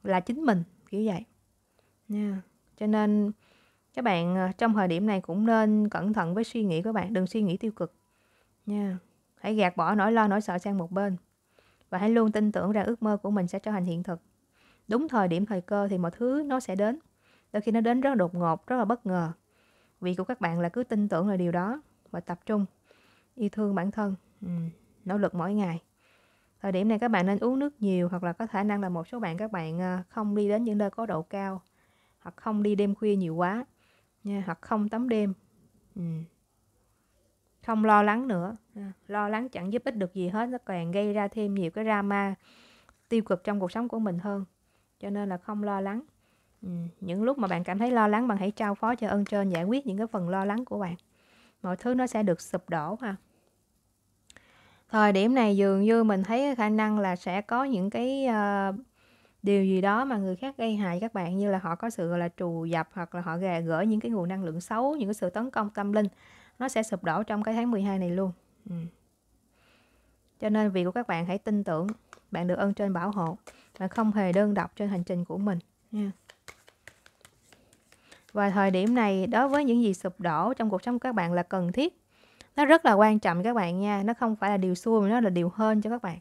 là chính mình kiểu vậy nha. Cho nên các bạn ờ, trong thời điểm này cũng nên cẩn thận với suy nghĩ của bạn, đừng suy nghĩ tiêu cực nha. Hãy gạt bỏ nỗi lo nỗi sợ sang một bên và hãy luôn tin tưởng rằng ước mơ của mình sẽ trở thành hiện thực. Đúng thời điểm thời cơ thì mọi thứ nó sẽ đến. Đôi khi nó đến rất đột ngột, rất là bất ngờ. vì của các bạn là cứ tin tưởng vào điều đó và tập trung, yêu thương bản thân, ừ, nỗ lực mỗi ngày. Thời điểm này các bạn nên uống nước nhiều hoặc là có khả năng là một số bạn các bạn ờ, không đi đến những nơi có độ cao hoặc không đi đêm khuya nhiều quá nha hoặc không tắm đêm ừ. không lo lắng nữa à, lo lắng chẳng giúp ích được gì hết nó càng gây ra thêm nhiều cái drama tiêu cực trong cuộc sống của mình hơn cho nên là không lo lắng ừ. những lúc mà bạn cảm thấy lo lắng bạn hãy trao phó cho ân trên giải quyết những cái phần lo lắng của bạn mọi thứ nó sẽ được sụp đổ ha thời điểm này dường như mình thấy khả năng là sẽ có những cái uh, điều gì đó mà người khác gây hại các bạn như là họ có sự là trù dập hoặc là họ gà gỡ những cái nguồn năng lượng xấu những cái sự tấn công tâm linh nó sẽ sụp đổ trong cái tháng 12 này luôn ừ. cho nên việc của các bạn hãy tin tưởng bạn được ơn trên bảo hộ bạn không hề đơn độc trên hành trình của mình nha và thời điểm này đối với những gì sụp đổ trong cuộc sống của các bạn là cần thiết nó rất là quan trọng các bạn nha nó không phải là điều xui mà nó là điều hơn cho các bạn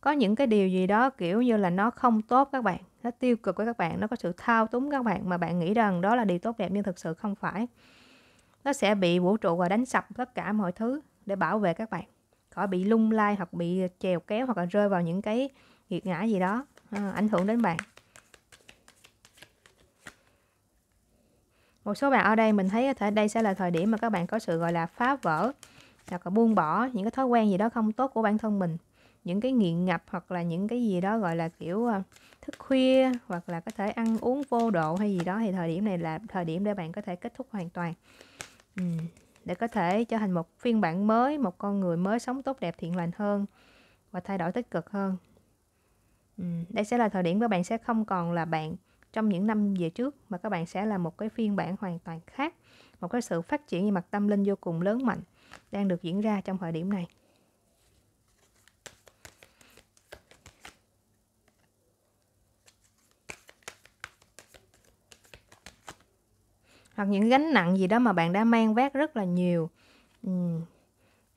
có những cái điều gì đó kiểu như là nó không tốt các bạn nó tiêu cực với các bạn nó có sự thao túng các bạn mà bạn nghĩ rằng đó là điều tốt đẹp nhưng thực sự không phải nó sẽ bị vũ trụ và đánh sập tất cả mọi thứ để bảo vệ các bạn khỏi bị lung lay hoặc bị trèo kéo hoặc là rơi vào những cái nghiệt ngã gì đó à, ảnh hưởng đến bạn một số bạn ở đây mình thấy có thể đây sẽ là thời điểm mà các bạn có sự gọi là phá vỡ hoặc là buông bỏ những cái thói quen gì đó không tốt của bản thân mình những cái nghiện ngập hoặc là những cái gì đó gọi là kiểu ờ, thức khuya hoặc là có thể ăn uống vô độ hay gì đó thì thời điểm này là thời điểm để bạn có thể kết thúc hoàn toàn để có thể trở thành một phiên bản mới một con người mới sống tốt đẹp thiện lành hơn và thay đổi tích cực hơn đây sẽ là thời điểm các bạn sẽ không còn là bạn trong những năm về trước mà các bạn sẽ là một cái phiên bản hoàn toàn khác một cái sự phát triển về mặt tâm linh vô cùng lớn mạnh đang được diễn ra trong thời điểm này hoặc những gánh nặng gì đó mà bạn đã mang vác rất là nhiều ừ.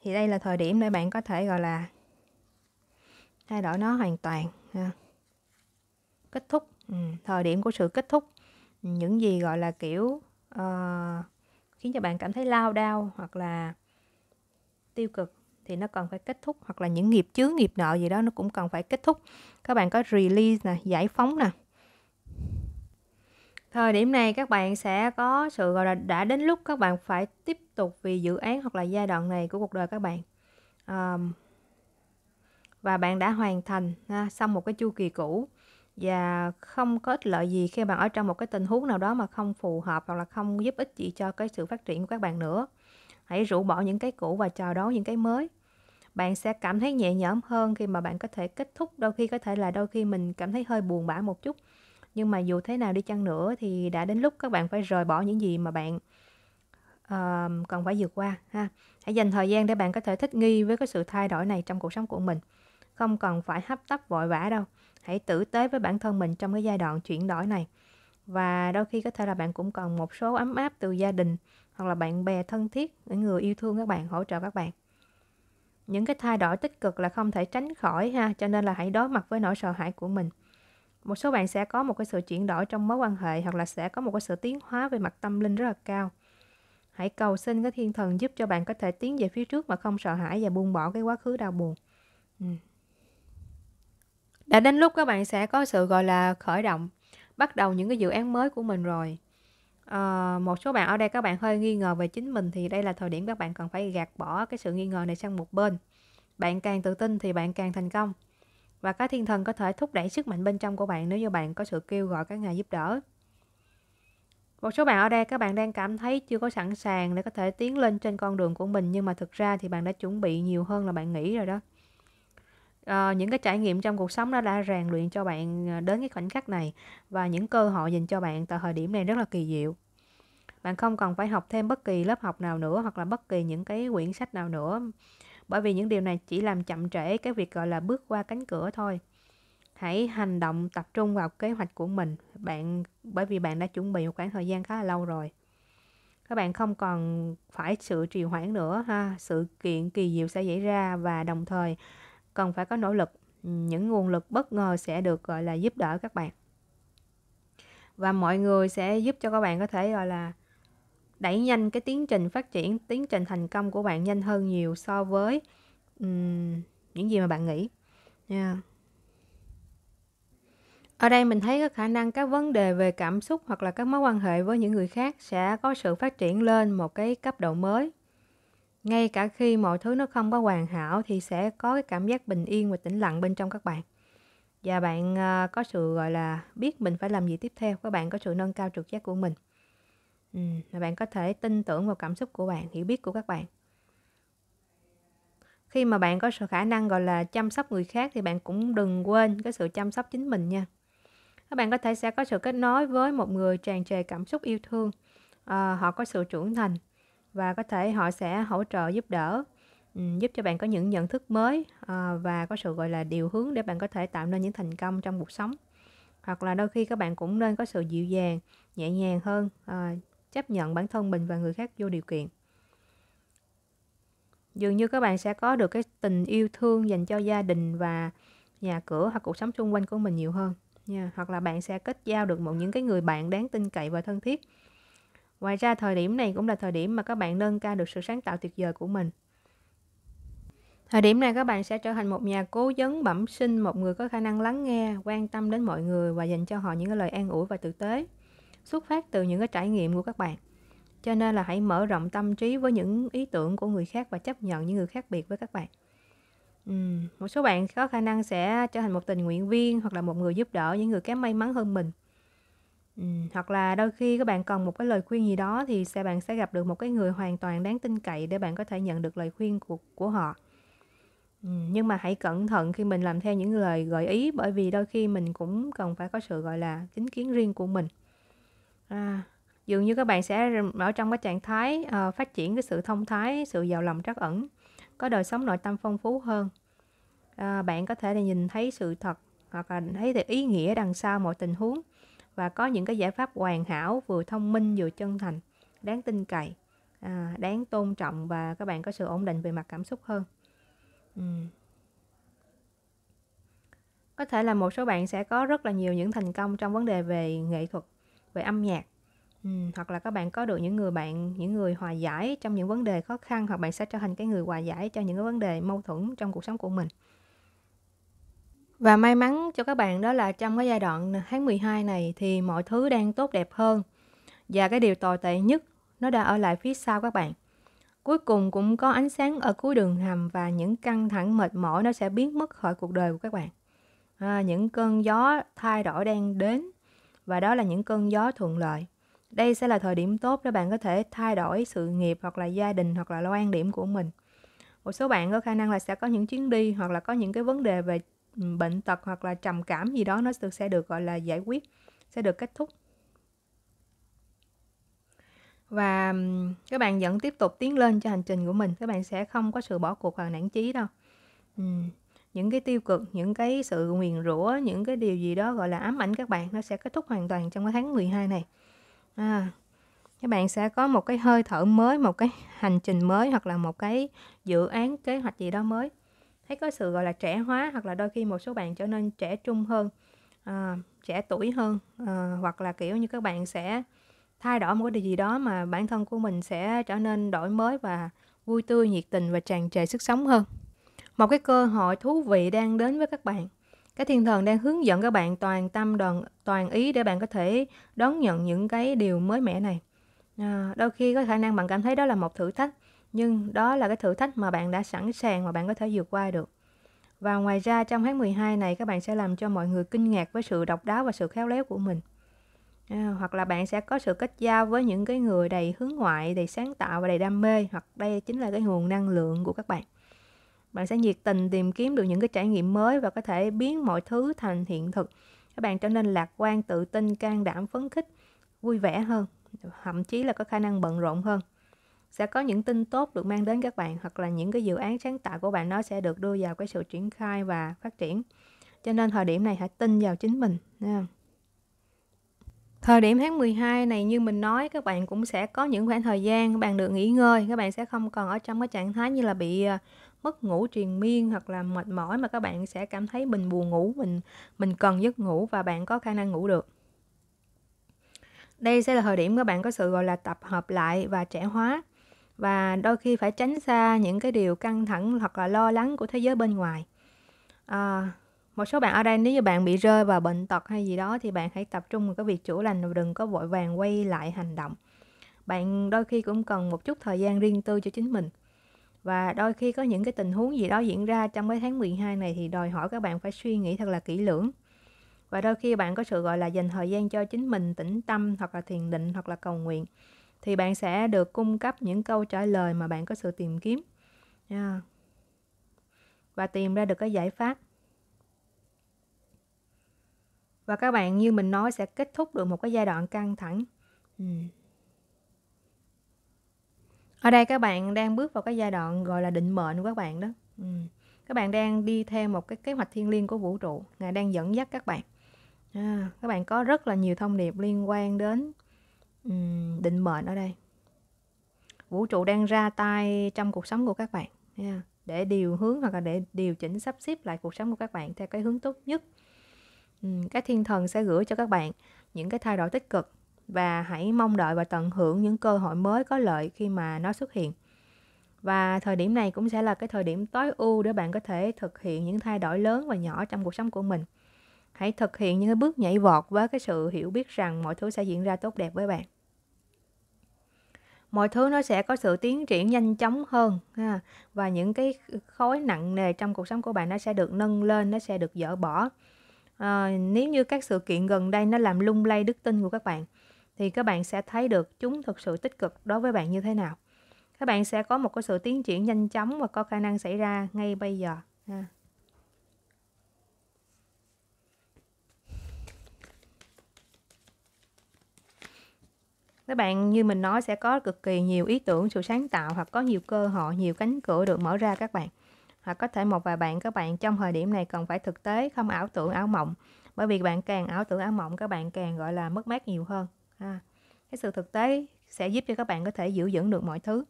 thì đây là thời điểm để bạn có thể gọi là thay đổi nó hoàn toàn ha. kết thúc ừ. thời điểm của sự kết thúc ừ, những gì gọi là kiểu uh, khiến cho bạn cảm thấy lao đao hoặc là tiêu cực thì nó cần phải kết thúc hoặc là những nghiệp chướng nghiệp nợ gì đó nó cũng cần phải kết thúc các bạn có release nè giải phóng nè Thời điểm này các bạn sẽ có sự gọi là đã đến lúc các bạn phải tiếp tục vì dự án hoặc là giai đoạn này của cuộc đời các bạn. Um, và bạn đã hoàn thành ha, xong một cái chu kỳ cũ và không có ích lợi gì khi bạn ở trong một cái tình huống nào đó mà không phù hợp hoặc là không giúp ích gì cho cái sự phát triển của các bạn nữa. Hãy rũ bỏ những cái cũ và chào đón những cái mới. Bạn sẽ cảm thấy nhẹ nhõm hơn khi mà bạn có thể kết thúc đôi khi có thể là đôi khi mình cảm thấy hơi buồn bã một chút nhưng mà dù thế nào đi chăng nữa thì đã đến lúc các bạn phải rời bỏ những gì mà bạn uh, còn phải vượt qua ha hãy dành thời gian để bạn có thể thích nghi với cái sự thay đổi này trong cuộc sống của mình không cần phải hấp tấp vội vã đâu hãy tử tế với bản thân mình trong cái giai đoạn chuyển đổi này và đôi khi có thể là bạn cũng cần một số ấm áp từ gia đình hoặc là bạn bè thân thiết những người yêu thương các bạn hỗ trợ các bạn những cái thay đổi tích cực là không thể tránh khỏi ha cho nên là hãy đối mặt với nỗi sợ hãi của mình một số bạn sẽ có một cái sự chuyển đổi trong mối quan hệ hoặc là sẽ có một cái sự tiến hóa về mặt tâm linh rất là cao hãy cầu xin cái thiên thần giúp cho bạn có thể tiến về phía trước mà không sợ hãi và buông bỏ cái quá khứ đau buồn ừ. đã đến lúc các bạn sẽ có sự gọi là khởi động bắt đầu những cái dự án mới của mình rồi à, một số bạn ở đây các bạn hơi nghi ngờ về chính mình thì đây là thời điểm các bạn cần phải gạt bỏ cái sự nghi ngờ này sang một bên bạn càng tự tin thì bạn càng thành công và các thiên thần có thể thúc đẩy sức mạnh bên trong của bạn nếu như bạn có sự kêu gọi các nhà giúp đỡ. Một số bạn ở đây các bạn đang cảm thấy chưa có sẵn sàng để có thể tiến lên trên con đường của mình nhưng mà thực ra thì bạn đã chuẩn bị nhiều hơn là bạn nghĩ rồi đó. À, những cái trải nghiệm trong cuộc sống đó đã rèn luyện cho bạn ờ, đến cái khoảnh khắc này và những cơ hội dành cho bạn tại thời điểm này rất là kỳ diệu. Bạn không cần phải học thêm bất kỳ lớp học nào nữa hoặc là bất kỳ những cái quyển sách nào nữa bởi vì những điều này chỉ làm chậm trễ cái việc gọi là bước qua cánh cửa thôi hãy hành động tập trung vào kế hoạch của mình bạn bởi vì bạn đã chuẩn bị một khoảng thời gian khá là lâu rồi các bạn không còn phải sự trì hoãn nữa ha sự kiện kỳ diệu sẽ xảy ra và đồng thời cần phải có nỗ lực những nguồn lực bất ngờ sẽ được gọi là giúp đỡ các bạn và mọi người sẽ giúp cho các bạn có thể gọi là đẩy nhanh cái tiến trình phát triển tiến trình thành công của bạn nhanh hơn nhiều so với um, những gì mà bạn nghĩ yeah. ở đây mình thấy có khả năng các vấn đề về cảm xúc hoặc là các mối quan hệ với những người khác sẽ có sự phát triển lên một cái cấp độ mới ngay cả khi mọi thứ nó không có hoàn hảo thì sẽ có cái cảm giác bình yên và tĩnh lặng bên trong các bạn và bạn ờ, có sự gọi là biết mình phải làm gì tiếp theo các bạn có sự nâng cao trực giác của mình ừ, mà bạn có thể tin tưởng vào cảm xúc của bạn hiểu biết của các bạn khi mà bạn có sự khả năng gọi là chăm sóc người khác thì bạn cũng đừng quên cái sự chăm sóc chính mình nha các bạn có thể sẽ có sự kết nối với một người tràn trề cảm xúc yêu thương à, họ có sự trưởng thành và có thể họ sẽ hỗ trợ giúp đỡ ừ, giúp cho bạn có những nhận thức mới à, và có sự gọi là điều hướng để bạn có thể tạo nên những thành công trong cuộc sống hoặc là đôi khi các bạn cũng nên có sự dịu dàng nhẹ nhàng hơn à, chấp nhận bản thân mình và người khác vô điều kiện dường như các bạn sẽ có được cái tình yêu thương dành cho gia đình và nhà cửa hoặc cuộc sống xung quanh của mình nhiều hơn nha hoặc là bạn sẽ kết giao được một những cái người bạn đáng tin cậy và thân thiết ngoài ra thời điểm này cũng là thời điểm mà các bạn nâng cao được sự sáng tạo tuyệt vời của mình thời điểm này các bạn sẽ trở thành một nhà cố vấn bẩm sinh một người có khả năng lắng nghe quan tâm đến mọi người và dành cho họ những cái lời an ủi và tử tế xuất phát từ những cái trải nghiệm của các bạn cho nên là hãy mở rộng tâm trí với những ý tưởng của người khác và chấp nhận những người khác biệt với các bạn ừ, một số bạn có khả năng sẽ trở thành một tình nguyện viên hoặc là một người giúp đỡ những người kém may mắn hơn mình ừ, hoặc là đôi khi các bạn cần một cái lời khuyên gì đó thì sẽ bạn sẽ gặp được một cái người hoàn toàn đáng tin cậy để bạn có thể nhận được lời khuyên của của họ nhưng mà hãy cẩn thận khi mình làm theo những lời gợi ý bởi vì đôi khi mình cũng cần phải có sự gọi là chính kiến riêng của mình À, dường như các bạn sẽ ở trong cái trạng thái uh, phát triển cái sự thông thái, sự giàu lòng trắc ẩn, có đời sống nội tâm phong phú hơn. À, bạn có thể là nhìn thấy sự thật hoặc là thấy được ý nghĩa đằng sau mọi tình huống và có những cái giải pháp hoàn hảo vừa thông minh vừa chân thành, đáng tin cậy, à, đáng tôn trọng và các bạn có sự ổn định về mặt cảm xúc hơn. Ừ. Có thể là một số bạn sẽ có rất là nhiều những thành công trong vấn đề về nghệ thuật về âm nhạc ừ, hoặc là các bạn có được những người bạn những người hòa giải trong những vấn đề khó khăn hoặc bạn sẽ trở thành cái người hòa giải cho những cái vấn đề mâu thuẫn trong cuộc sống của mình và may mắn cho các bạn đó là trong cái giai đoạn tháng 12 này thì mọi thứ đang tốt đẹp hơn và cái điều tồi tệ nhất nó đã ở lại phía sau các bạn cuối cùng cũng có ánh sáng ở cuối đường hầm và những căng thẳng mệt mỏi nó sẽ biến mất khỏi cuộc đời của các bạn à, những cơn gió thay đổi đang đến và đó là những cơn gió thuận lợi. Đây sẽ là thời điểm tốt để bạn có thể thay đổi sự nghiệp hoặc là gia đình hoặc là quan điểm của mình. Một số bạn có khả năng là sẽ có những chuyến đi hoặc là có những cái vấn đề về ừ, bệnh tật hoặc là trầm cảm gì đó nó sẽ được gọi là giải quyết, sẽ được kết thúc. Và ừ, các bạn vẫn tiếp tục tiến lên cho hành trình của mình, các bạn sẽ không có sự bỏ cuộc hoặc nản chí đâu. Uhm những cái tiêu cực những cái sự nguyền rủa những cái điều gì đó gọi là ám ảnh các bạn nó sẽ kết thúc hoàn toàn trong cái tháng 12 này à, các bạn sẽ có một cái hơi thở mới một cái hành trình mới hoặc là một cái dự án kế hoạch gì đó mới thấy có sự gọi là trẻ hóa hoặc là đôi khi một số bạn trở nên trẻ trung hơn à, trẻ tuổi hơn à, hoặc là kiểu như các bạn sẽ thay đổi một cái điều gì đó mà bản thân của mình sẽ trở nên đổi mới và vui tươi nhiệt tình và tràn trề sức sống hơn một cái cơ hội thú vị đang đến với các bạn cái thiên thần đang hướng dẫn các bạn toàn tâm đoàn toàn ý để bạn có thể đón nhận những cái điều mới mẻ này à, đôi khi có khả năng bạn cảm thấy đó là một thử thách nhưng đó là cái thử thách mà bạn đã sẵn sàng mà bạn có thể vượt qua được và ngoài ra trong tháng 12 này các bạn sẽ làm cho mọi người kinh ngạc với sự độc đáo và sự khéo léo của mình à, hoặc là bạn sẽ có sự kết giao với những cái người đầy hướng ngoại đầy sáng tạo và đầy đam mê hoặc đây chính là cái nguồn năng lượng của các bạn bạn sẽ nhiệt tình tìm kiếm được những cái trải nghiệm mới và có thể biến mọi thứ thành hiện thực các bạn trở nên lạc quan tự tin can đảm phấn khích vui vẻ hơn thậm chí là có khả năng bận rộn hơn sẽ có những tin tốt được mang đến các bạn hoặc là những cái dự án sáng tạo của bạn nó sẽ được đưa vào cái sự triển khai và phát triển cho nên thời điểm này hãy tin vào chính mình nha Thời điểm tháng 12 này như mình nói các bạn cũng sẽ có những khoảng thời gian các bạn được nghỉ ngơi, các bạn sẽ không còn ở trong cái trạng thái như là bị ờ, mất ngủ triền miên hoặc là mệt mỏi mà các bạn sẽ cảm thấy mình buồn ngủ mình mình cần giấc ngủ và bạn có khả năng ngủ được đây sẽ là thời điểm các bạn có sự gọi là tập hợp lại và trẻ hóa và đôi khi phải tránh xa những cái điều căng thẳng hoặc là lo lắng của thế giới bên ngoài à, một số bạn ở đây nếu như bạn bị rơi vào bệnh tật hay gì đó thì bạn hãy tập trung vào cái việc chữa lành và đừng có vội vàng quay lại hành động bạn đôi khi cũng cần một chút thời gian riêng tư cho chính mình và đôi khi có những cái tình huống gì đó diễn ra trong cái tháng 12 này thì đòi hỏi các bạn phải suy nghĩ thật là kỹ lưỡng và đôi khi bạn có sự gọi là dành thời gian cho chính mình tĩnh tâm hoặc là thiền định hoặc là cầu nguyện thì bạn sẽ được cung cấp những câu trả lời mà bạn có sự tìm kiếm yeah. và tìm ra được cái giải pháp và các bạn như mình nói sẽ kết thúc được một cái giai đoạn căng thẳng uhm ở đây các bạn đang bước vào cái giai đoạn gọi là định mệnh của các bạn đó ừ. các bạn đang đi theo một cái kế hoạch thiên liêng của vũ trụ ngài đang dẫn dắt các bạn à, các bạn có rất là nhiều thông điệp liên quan đến um, định mệnh ở đây vũ trụ đang ra tay trong cuộc sống của các bạn yeah. để điều hướng hoặc là để điều chỉnh sắp xếp lại cuộc sống của các bạn theo cái hướng tốt nhất um, ừ, các thiên thần sẽ gửi cho các bạn những cái thay đổi tích cực và hãy mong đợi và tận hưởng những cơ hội mới có lợi khi mà nó xuất hiện. Và thời điểm này cũng sẽ là cái thời điểm tối ưu để bạn có thể thực hiện những thay đổi lớn và nhỏ trong cuộc sống của mình. Hãy thực hiện những cái bước nhảy vọt với cái sự hiểu biết rằng mọi thứ sẽ diễn ra tốt đẹp với bạn. Mọi thứ nó sẽ có sự tiến triển nhanh chóng hơn ha. và những cái khối nặng nề trong cuộc sống của bạn nó sẽ được nâng lên, nó sẽ được dỡ bỏ. À, nếu như các sự kiện gần đây nó làm lung lay đức tin của các bạn thì các bạn sẽ thấy được chúng thực sự tích cực đối với bạn như thế nào các bạn sẽ có một cái sự tiến triển nhanh chóng và có khả năng xảy ra ngay bây giờ ha. À. các bạn như mình nói sẽ có cực kỳ nhiều ý tưởng sự sáng tạo hoặc có nhiều cơ hội nhiều cánh cửa được mở ra các bạn hoặc có thể một vài bạn các bạn trong thời điểm này cần phải thực tế không ảo tưởng ảo mộng bởi vì bạn càng ảo tưởng ảo mộng các bạn càng gọi là mất mát nhiều hơn à, cái sự thực tế sẽ giúp cho các bạn có thể giữ vững được mọi thứ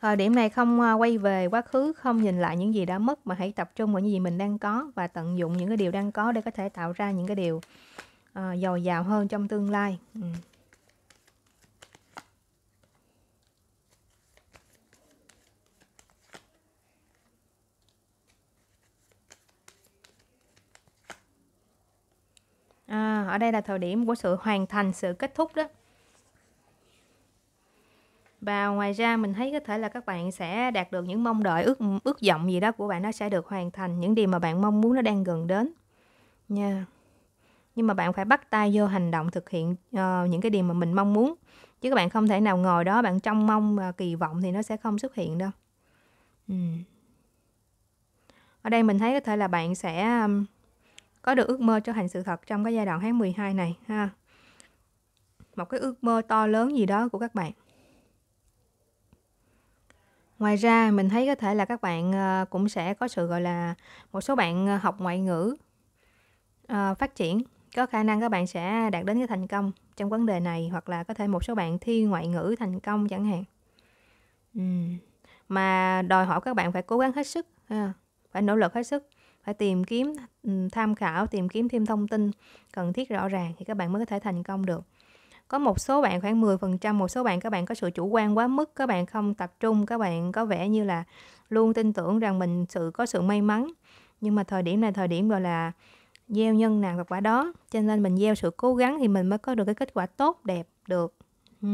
thời điểm này không à, quay về quá khứ không nhìn lại những gì đã mất mà hãy tập trung vào những gì mình đang có và tận dụng những cái điều đang có để có thể tạo ra những cái điều uh, dồi dào hơn trong tương lai ừ. À, ở đây là thời điểm của sự hoàn thành, sự kết thúc đó. Và ngoài ra mình thấy có thể là các bạn sẽ đạt được những mong đợi, ước ước vọng gì đó của bạn nó sẽ được hoàn thành, những điều mà bạn mong muốn nó đang gần đến. Nha. Yeah. Nhưng mà bạn phải bắt tay vô hành động thực hiện uh, những cái điều mà mình mong muốn. Chứ các bạn không thể nào ngồi đó bạn trông mong và kỳ vọng thì nó sẽ không xuất hiện đâu. Ừ. Ở đây mình thấy có thể là bạn sẽ um, có được ước mơ trở thành sự thật trong cái giai đoạn tháng 12 này ha. Một cái ước mơ to lớn gì đó của các bạn. Ngoài ra mình thấy có thể là các bạn ờ, cũng sẽ có sự gọi là một số bạn ờ, học ngoại ngữ uh, phát triển có khả năng các bạn sẽ đạt đến cái thành công trong vấn đề này hoặc là có thể một số bạn thi ngoại ngữ thành công chẳng hạn ừ. mà đòi hỏi các bạn phải cố gắng hết sức ha. phải nỗ lực hết sức phải tìm kiếm tham khảo tìm kiếm thêm thông tin cần thiết rõ ràng thì các bạn mới có thể thành công được có một số bạn khoảng 10% một số bạn các bạn có sự chủ quan quá mức các bạn không tập trung các bạn có vẻ như là luôn tin tưởng rằng mình sự có sự may mắn nhưng mà thời điểm này thời điểm gọi là gieo nhân nào và quả đó cho nên mình gieo sự cố gắng thì mình mới có được cái kết quả tốt đẹp được ừ.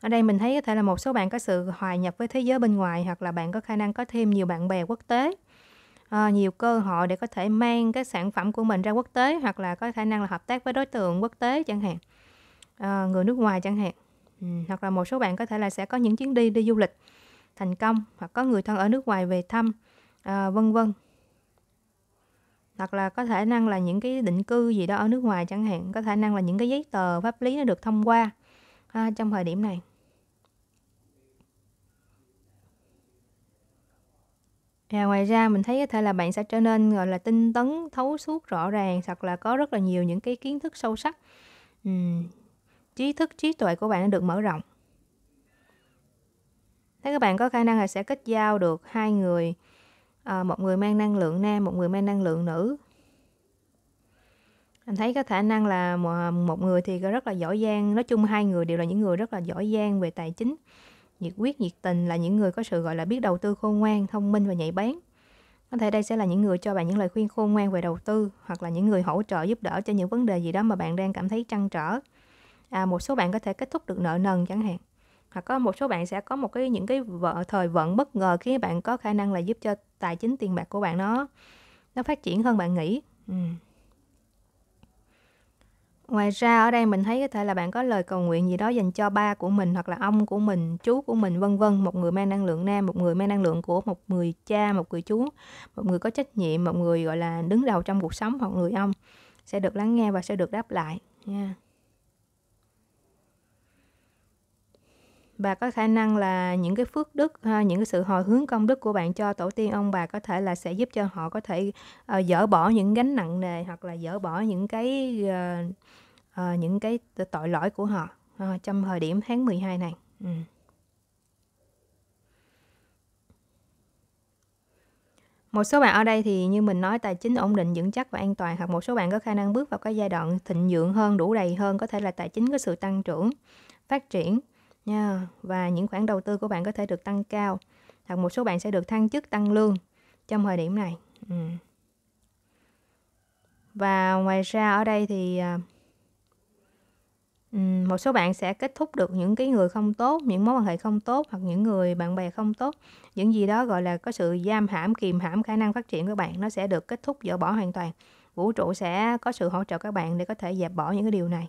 ở đây mình thấy có thể là một số bạn có sự hòa nhập với thế giới bên ngoài hoặc là bạn có khả năng có thêm nhiều bạn bè quốc tế ờ, nhiều cơ hội để có thể mang cái sản phẩm của mình ra quốc tế hoặc là có khả năng là hợp tác với đối tượng quốc tế chẳng hạn ờ, người nước ngoài chẳng hạn ừ, hoặc là một số bạn có thể là sẽ có những chuyến đi đi du lịch thành công hoặc có người thân ở nước ngoài về thăm ờ, vân vân hoặc là có khả năng là những cái định cư gì đó ở nước ngoài chẳng hạn có khả năng là những cái giấy tờ pháp lý nó được thông qua à, trong thời điểm này À, ngoài ra mình thấy có thể là bạn sẽ trở nên, gọi là, tinh tấn, thấu suốt rõ ràng, hoặc là có rất là nhiều những cái kiến thức sâu sắc. Ừm, trí thức, trí tuệ của bạn được mở rộng. Thế các bạn có khả năng là sẽ kết giao được hai người, ờ, một người mang năng lượng nam, một người mang năng lượng nữ. Mình thấy có khả năng là một người thì rất là giỏi giang, nói chung hai người đều là những người rất là giỏi giang về tài chính nhiệt quyết nhiệt tình là những người có sự gọi là biết đầu tư khôn ngoan thông minh và nhạy bén có thể đây sẽ là những người cho bạn những lời khuyên khôn ngoan về đầu tư hoặc là những người hỗ trợ giúp đỡ cho những vấn đề gì đó mà bạn đang cảm thấy trăn trở à, một số bạn có thể kết thúc được nợ nần chẳng hạn hoặc có một số bạn sẽ có một cái những cái vợ thời vận bất ngờ khiến bạn có khả năng là giúp cho tài chính tiền bạc của bạn nó nó phát triển hơn bạn nghĩ ừ. Ngoài ra ở đây mình thấy có thể là bạn có lời cầu nguyện gì đó dành cho ba của mình hoặc là ông của mình, chú của mình vân vân, một người mang năng lượng nam, một người mang năng lượng của một người cha, một người chú, một người có trách nhiệm, một người gọi là đứng đầu trong cuộc sống hoặc người ông sẽ được lắng nghe và sẽ được đáp lại nha. Yeah. và có khả năng là những cái phước đức những cái sự hồi hướng công đức của bạn cho tổ tiên ông bà có thể là sẽ giúp cho họ có thể ờ, dỡ bỏ những gánh nặng nề hoặc là dỡ bỏ những cái ờ, Ờ, những cái tội lỗi của họ uh, trong thời điểm tháng 12 này. Ừ. Một số bạn ở đây thì như mình nói tài chính ổn định, vững chắc và an toàn hoặc một số bạn có khả năng bước vào cái giai đoạn thịnh vượng hơn, đủ đầy hơn, có thể là tài chính có sự tăng trưởng, phát triển nha và những khoản đầu tư của bạn có thể được tăng cao hoặc một số bạn sẽ được thăng chức, tăng lương trong thời điểm này. Ừ. Và ngoài ra ở đây thì à, một số bạn sẽ kết thúc được những cái người không tốt, những mối quan hệ không tốt hoặc những người bạn bè không tốt. Những gì đó, gọi là, có sự giam hãm, kìm hãm khả năng phát triển của bạn, nó sẽ được kết thúc, dỡ bỏ hoàn toàn. Vũ trụ sẽ có sự hỗ trợ các bạn để có thể dẹp bỏ những cái điều này.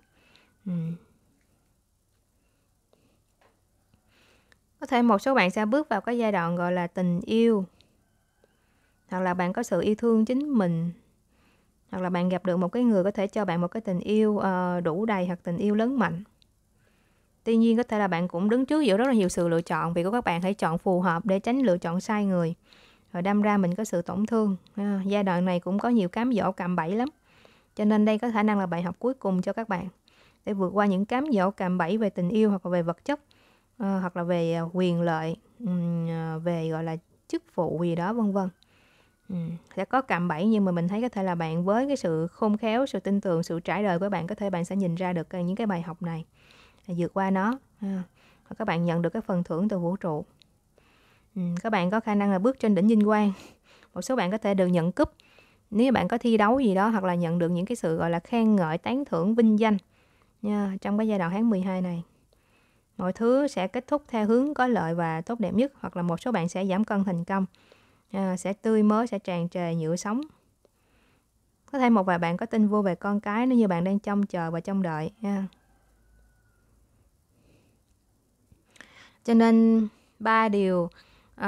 Ừm. Có thể một số bạn sẽ bước vào cái giai đoạn, gọi là, tình yêu, hoặc là bạn có sự yêu thương chính mình hoặc là bạn gặp được một cái người có thể cho bạn một cái tình yêu uh, đủ đầy hoặc tình yêu lớn mạnh tuy nhiên có thể là bạn cũng đứng trước giữa rất là nhiều sự lựa chọn vì của các bạn hãy chọn phù hợp để tránh lựa chọn sai người rồi đâm ra mình có sự tổn thương à, giai đoạn này cũng có nhiều cám dỗ cạm bẫy lắm cho nên đây có khả năng là bài học cuối cùng cho các bạn để vượt qua những cám dỗ cạm bẫy về tình yêu hoặc là về vật chất à, hoặc là về quyền lợi về gọi là chức vụ gì đó vân vân Ừ. sẽ có cạm bẫy nhưng mà mình thấy có thể là bạn với cái sự khôn khéo, sự tin tưởng, sự trải đời của bạn có thể bạn sẽ nhìn ra được ờ, những cái bài học này, à, vượt qua nó. À, các bạn nhận được cái phần thưởng từ vũ trụ. Ừ, các bạn có khả năng là bước trên đỉnh vinh quang. Một số bạn có thể được nhận cúp nếu bạn có thi đấu gì đó hoặc là nhận được những cái sự gọi là khen ngợi, tán thưởng, vinh danh nha trong cái giai đoạn tháng 12 này. Mọi thứ sẽ kết thúc theo hướng có lợi và tốt đẹp nhất hoặc là một số bạn sẽ giảm cân thành công à, sẽ tươi mới sẽ tràn trề nhựa sống có thể một vài bạn có tin vui về con cái nếu như bạn đang trông chờ và trông đợi ha cho nên ba điều uh,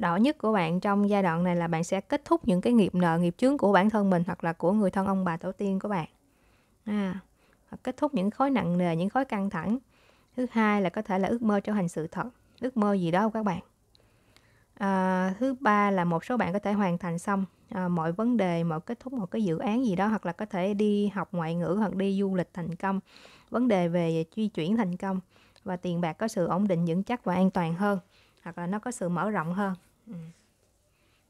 đỏ nhất của bạn trong giai đoạn này là bạn sẽ kết thúc những cái nghiệp nợ nghiệp chướng của bản thân mình hoặc là của người thân ông bà tổ tiên của bạn à, kết thúc những khối nặng nề những khối căng thẳng thứ hai là có thể là ước mơ trở thành sự thật ước mơ gì đó của các bạn à, thứ ba là một số bạn có thể hoàn thành xong à, mọi vấn đề mọi kết thúc một cái dự án gì đó hoặc là có thể đi học ngoại ngữ hoặc đi du lịch thành công vấn đề về di chuyển thành công và tiền bạc có sự ổn định vững chắc và an toàn hơn hoặc là nó có sự mở rộng hơn ừ.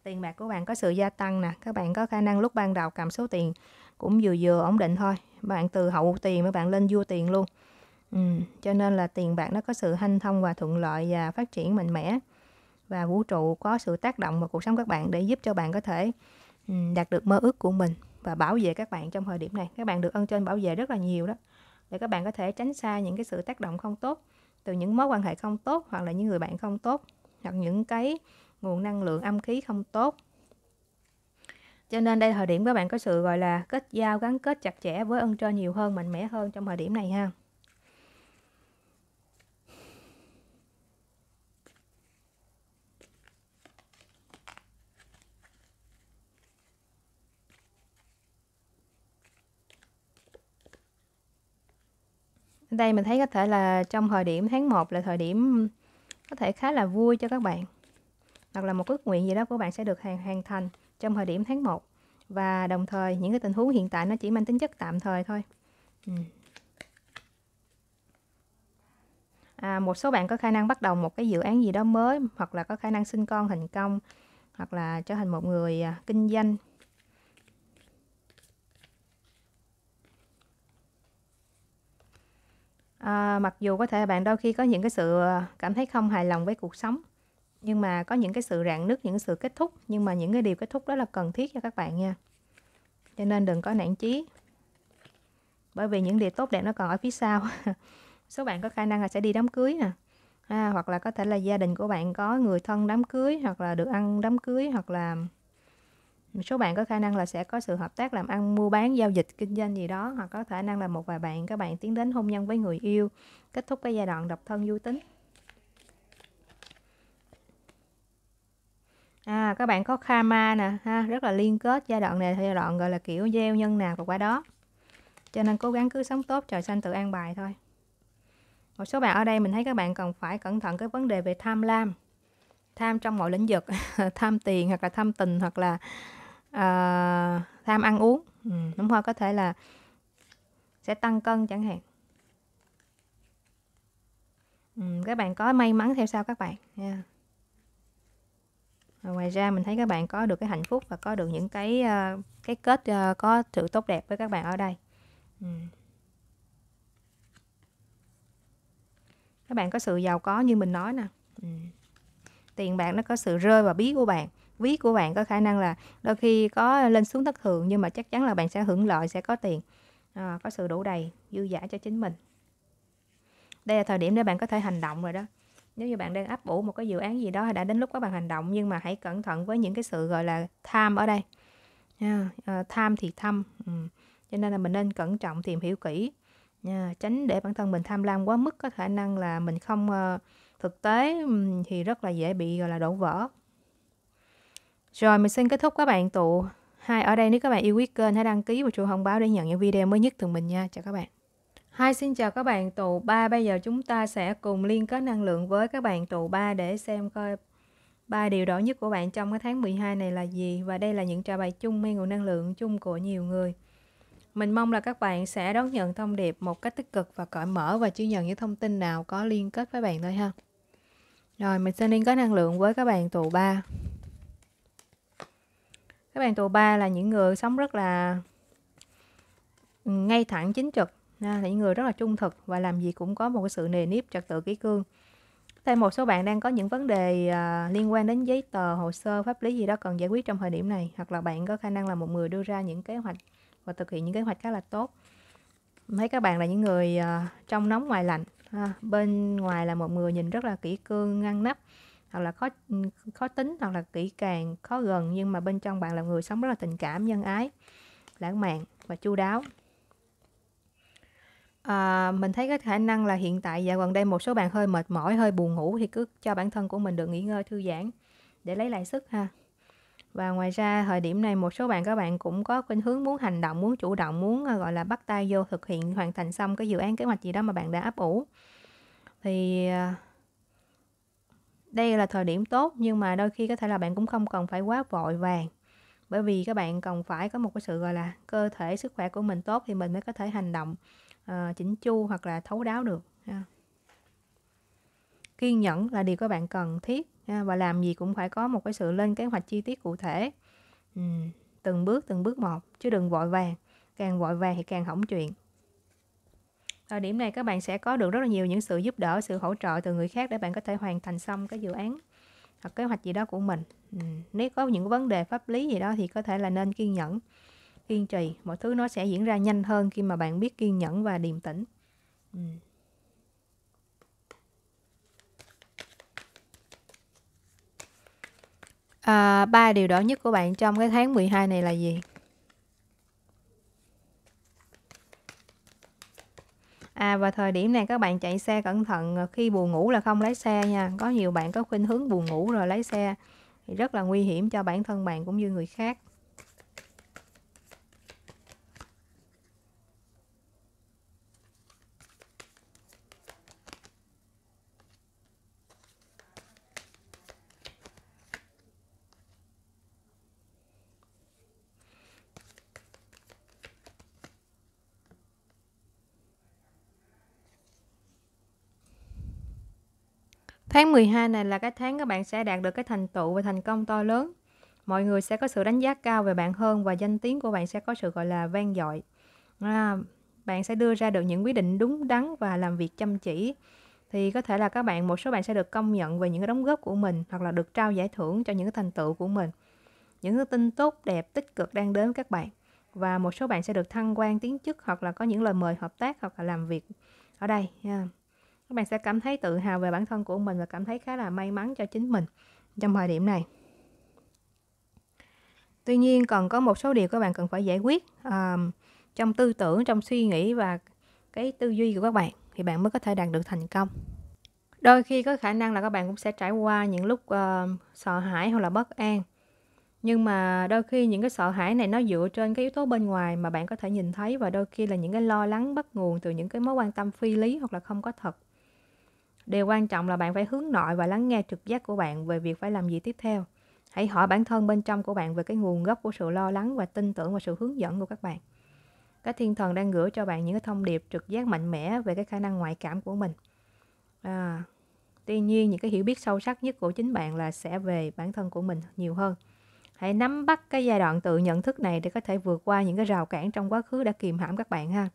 tiền bạc của bạn có sự gia tăng nè các bạn có khả năng lúc ban đầu cầm số tiền cũng vừa vừa ổn định thôi bạn từ hậu tiền mà bạn lên vua tiền luôn ừ. cho nên là tiền bạc nó có sự hanh thông và thuận lợi và phát triển mạnh mẽ và vũ trụ có sự tác động vào cuộc sống các bạn để giúp cho bạn có thể đạt được mơ ước của mình và bảo vệ các bạn trong thời điểm này các bạn được ân trên bảo vệ rất là nhiều đó để các bạn có thể tránh xa những cái sự tác động không tốt từ những mối quan hệ không tốt hoặc là những người bạn không tốt hoặc những cái nguồn năng lượng âm khí không tốt cho nên đây thời điểm các bạn có sự gọi là kết giao gắn kết chặt chẽ với ân trên nhiều hơn mạnh mẽ hơn trong thời điểm này ha đây mình thấy có thể là trong thời điểm tháng 1 là thời điểm có thể khá là vui cho các bạn hoặc là một ước nguyện gì đó của bạn sẽ được hoàn, hoàn thành trong thời điểm tháng 1 và đồng thời những cái tình huống hiện tại nó chỉ mang tính chất tạm thời thôi à, một số bạn có khả năng bắt đầu một cái dự án gì đó mới hoặc là có khả năng sinh con thành công hoặc là trở thành một người à, kinh doanh à, mặc dù có thể bạn đôi khi có những cái sự ờ, cảm thấy không hài lòng với cuộc sống nhưng mà có những cái sự rạn nứt những sự kết thúc nhưng mà những cái điều kết thúc đó là cần thiết cho các bạn nha cho nên đừng có nản chí bởi vì những điều tốt đẹp nó còn ở phía sau số bạn có khả năng là sẽ đi đám cưới nè à, hoặc là có thể là gia đình của bạn có người thân đám cưới hoặc là được ăn đám cưới hoặc là một số bạn có khả năng là sẽ có sự hợp tác làm ăn mua bán giao dịch kinh doanh gì đó hoặc có khả năng là một vài bạn các bạn tiến đến hôn nhân với người yêu kết thúc cái giai đoạn độc thân vui tính à các bạn có karma nè ha rất là liên kết giai đoạn này giai đoạn gọi là kiểu gieo nhân nào và qua đó cho nên cố gắng cứ sống tốt trời xanh tự an bài thôi một số bạn ở đây mình thấy các bạn cần phải cẩn thận cái vấn đề về tham lam tham trong mọi lĩnh vực tham tiền hoặc là tham tình hoặc là à, tham ăn uống ừ, đúng không có thể là sẽ tăng cân chẳng hạn ừ, các bạn có may mắn theo sau các bạn nha yeah. ngoài ra mình thấy các bạn có được cái hạnh phúc và có được những cái ờ, cái kết ờ, có sự tốt đẹp với các bạn ở đây ừ. các bạn có sự giàu có như mình nói nè ừ. tiền bạc nó có sự rơi vào bí của bạn ví của bạn có khả năng là đôi khi có lên xuống thất thường nhưng mà chắc chắn là bạn sẽ hưởng lợi sẽ có tiền à, có sự đủ đầy dư giả cho chính mình đây là thời điểm để bạn có thể hành động rồi đó nếu như bạn đang ấp ủ một cái dự án gì đó đã đến lúc các bạn hành động nhưng mà hãy cẩn thận với những cái sự gọi là tham ở đây yeah, à, à, tham thì thâm ừ. cho nên là mình nên cẩn trọng tìm hiểu kỹ yeah, à, tránh để bản thân mình tham lam quá mức có khả năng là mình không uh, thực tế thì rất là dễ bị gọi là đổ vỡ rồi mình xin kết thúc các bạn tụ hai ở đây nếu các bạn yêu quý kênh hãy đăng ký và chuông thông báo để nhận những video mới nhất từ mình nha. Chào các bạn. Hai xin chào các bạn tụ ba bây giờ chúng ta sẽ cùng liên kết năng lượng với các bạn tụ ba để xem coi ba điều đỏ nhất của bạn trong cái tháng 12 này là gì và đây là những trả bài chung mê nguồn năng lượng chung của nhiều người. Mình mong là các bạn sẽ đón nhận thông điệp một cách tích cực và cởi mở và chỉ nhận những thông tin nào có liên kết với bạn thôi ha. Rồi mình sẽ liên kết năng lượng với các bạn tụ 3 các bạn tù ba là những người sống rất là ừ, ngay thẳng chính trực là những người rất là trung thực và làm gì cũng có một cái sự nề nếp trật tự kỷ cương thêm một số bạn đang có những vấn đề à, liên quan đến giấy tờ hồ sơ pháp lý gì đó cần giải quyết trong thời điểm này hoặc là bạn có khả năng là một người đưa ra những kế hoạch và thực hiện những kế hoạch khá là tốt mấy các bạn là những người à, trong nóng ngoài lạnh bên ngoài là một người nhìn rất là kỹ cương ngăn nắp hoặc là khó ừ, khó tính hoặc là kỹ càng khó gần nhưng mà bên trong bạn là người sống rất là tình cảm nhân ái lãng mạn và chu đáo à, mình thấy cái khả năng là hiện tại và gần đây một số bạn hơi mệt mỏi hơi buồn ngủ thì cứ cho bản thân của mình được nghỉ ngơi thư giãn để lấy lại sức ha và ngoài ra thời điểm này một số bạn các bạn cũng có khuynh hướng muốn hành động muốn chủ động muốn à, gọi là bắt tay vô thực hiện hoàn thành xong cái dự án kế hoạch gì đó mà bạn đã ấp ủ thì à, đây là thời điểm tốt nhưng mà đôi khi có thể là bạn cũng không cần phải quá vội vàng bởi vì các bạn cần phải có một cái sự gọi là cơ thể sức khỏe của mình tốt thì mình mới có thể hành động uh, ờ, chỉnh chu hoặc là thấu đáo được ha. kiên nhẫn là điều các bạn cần thiết ha, và làm gì cũng phải có một cái sự lên kế hoạch chi tiết cụ thể uhm, từng bước từng bước một chứ đừng vội vàng càng vội vàng thì càng hỏng chuyện ở điểm này các bạn sẽ có được rất là nhiều những sự giúp đỡ sự hỗ trợ từ người khác để bạn có thể hoàn thành xong cái dự án hoặc kế hoạch gì đó của mình ừ. nếu có những vấn đề pháp lý gì đó thì có thể là nên kiên nhẫn kiên trì mọi thứ nó sẽ diễn ra nhanh hơn khi mà bạn biết kiên nhẫn và điềm tĩnh ừ. à, ba điều đó nhất của bạn trong cái tháng 12 này là gì À và thời điểm này các bạn chạy xe cẩn thận ờ, khi buồn ngủ là không lái xe nha. Có nhiều bạn có khuynh hướng buồn ngủ rồi lái xe thì rất là nguy hiểm cho bản thân bạn cũng như người khác. Tháng 12 này là cái tháng các bạn sẽ đạt được cái thành tựu và thành công to lớn. Mọi người sẽ có sự đánh giá cao về bạn hơn và danh tiếng của bạn sẽ có sự gọi là vang dội. À, bạn sẽ đưa ra được những quyết định đúng đắn và làm việc chăm chỉ. Thì có thể là các bạn, một số bạn sẽ được công nhận về những cái đóng góp của mình hoặc là được trao giải thưởng cho những cái thành tựu của mình. Những cái tin tốt, đẹp, tích cực đang đến các bạn. Và một số bạn sẽ được thăng quan tiến chức hoặc là có những lời mời hợp tác hoặc là làm việc ở đây. Yeah các bạn sẽ cảm thấy tự hào về bản thân của mình và cảm thấy khá là may mắn cho chính mình trong thời điểm này tuy nhiên còn có một số điều các bạn cần phải giải quyết um, trong tư tưởng trong suy nghĩ và cái tư duy của các bạn thì bạn mới có thể đạt được thành công đôi khi có khả năng là các bạn cũng sẽ trải qua những lúc uh, sợ hãi hoặc là bất an nhưng mà đôi khi những cái sợ hãi này nó dựa trên cái yếu tố bên ngoài mà bạn có thể nhìn thấy và đôi khi là những cái lo lắng bắt nguồn từ những cái mối quan tâm phi lý hoặc là không có thật Điều quan trọng là bạn phải hướng nội và lắng nghe trực giác của bạn về việc phải làm gì tiếp theo. Hãy hỏi bản thân bên trong của bạn về cái nguồn gốc của sự lo lắng và tin tưởng và sự hướng dẫn của các bạn. Các thiên thần đang gửi cho bạn những cái thông điệp trực giác mạnh mẽ về cái khả năng ngoại cảm của mình. À, tuy nhiên những cái hiểu biết sâu sắc nhất của chính bạn là sẽ về bản thân của mình nhiều hơn. Hãy nắm bắt cái giai đoạn tự nhận thức này để có thể vượt qua những cái rào cản trong quá khứ đã kìm hãm các bạn ha.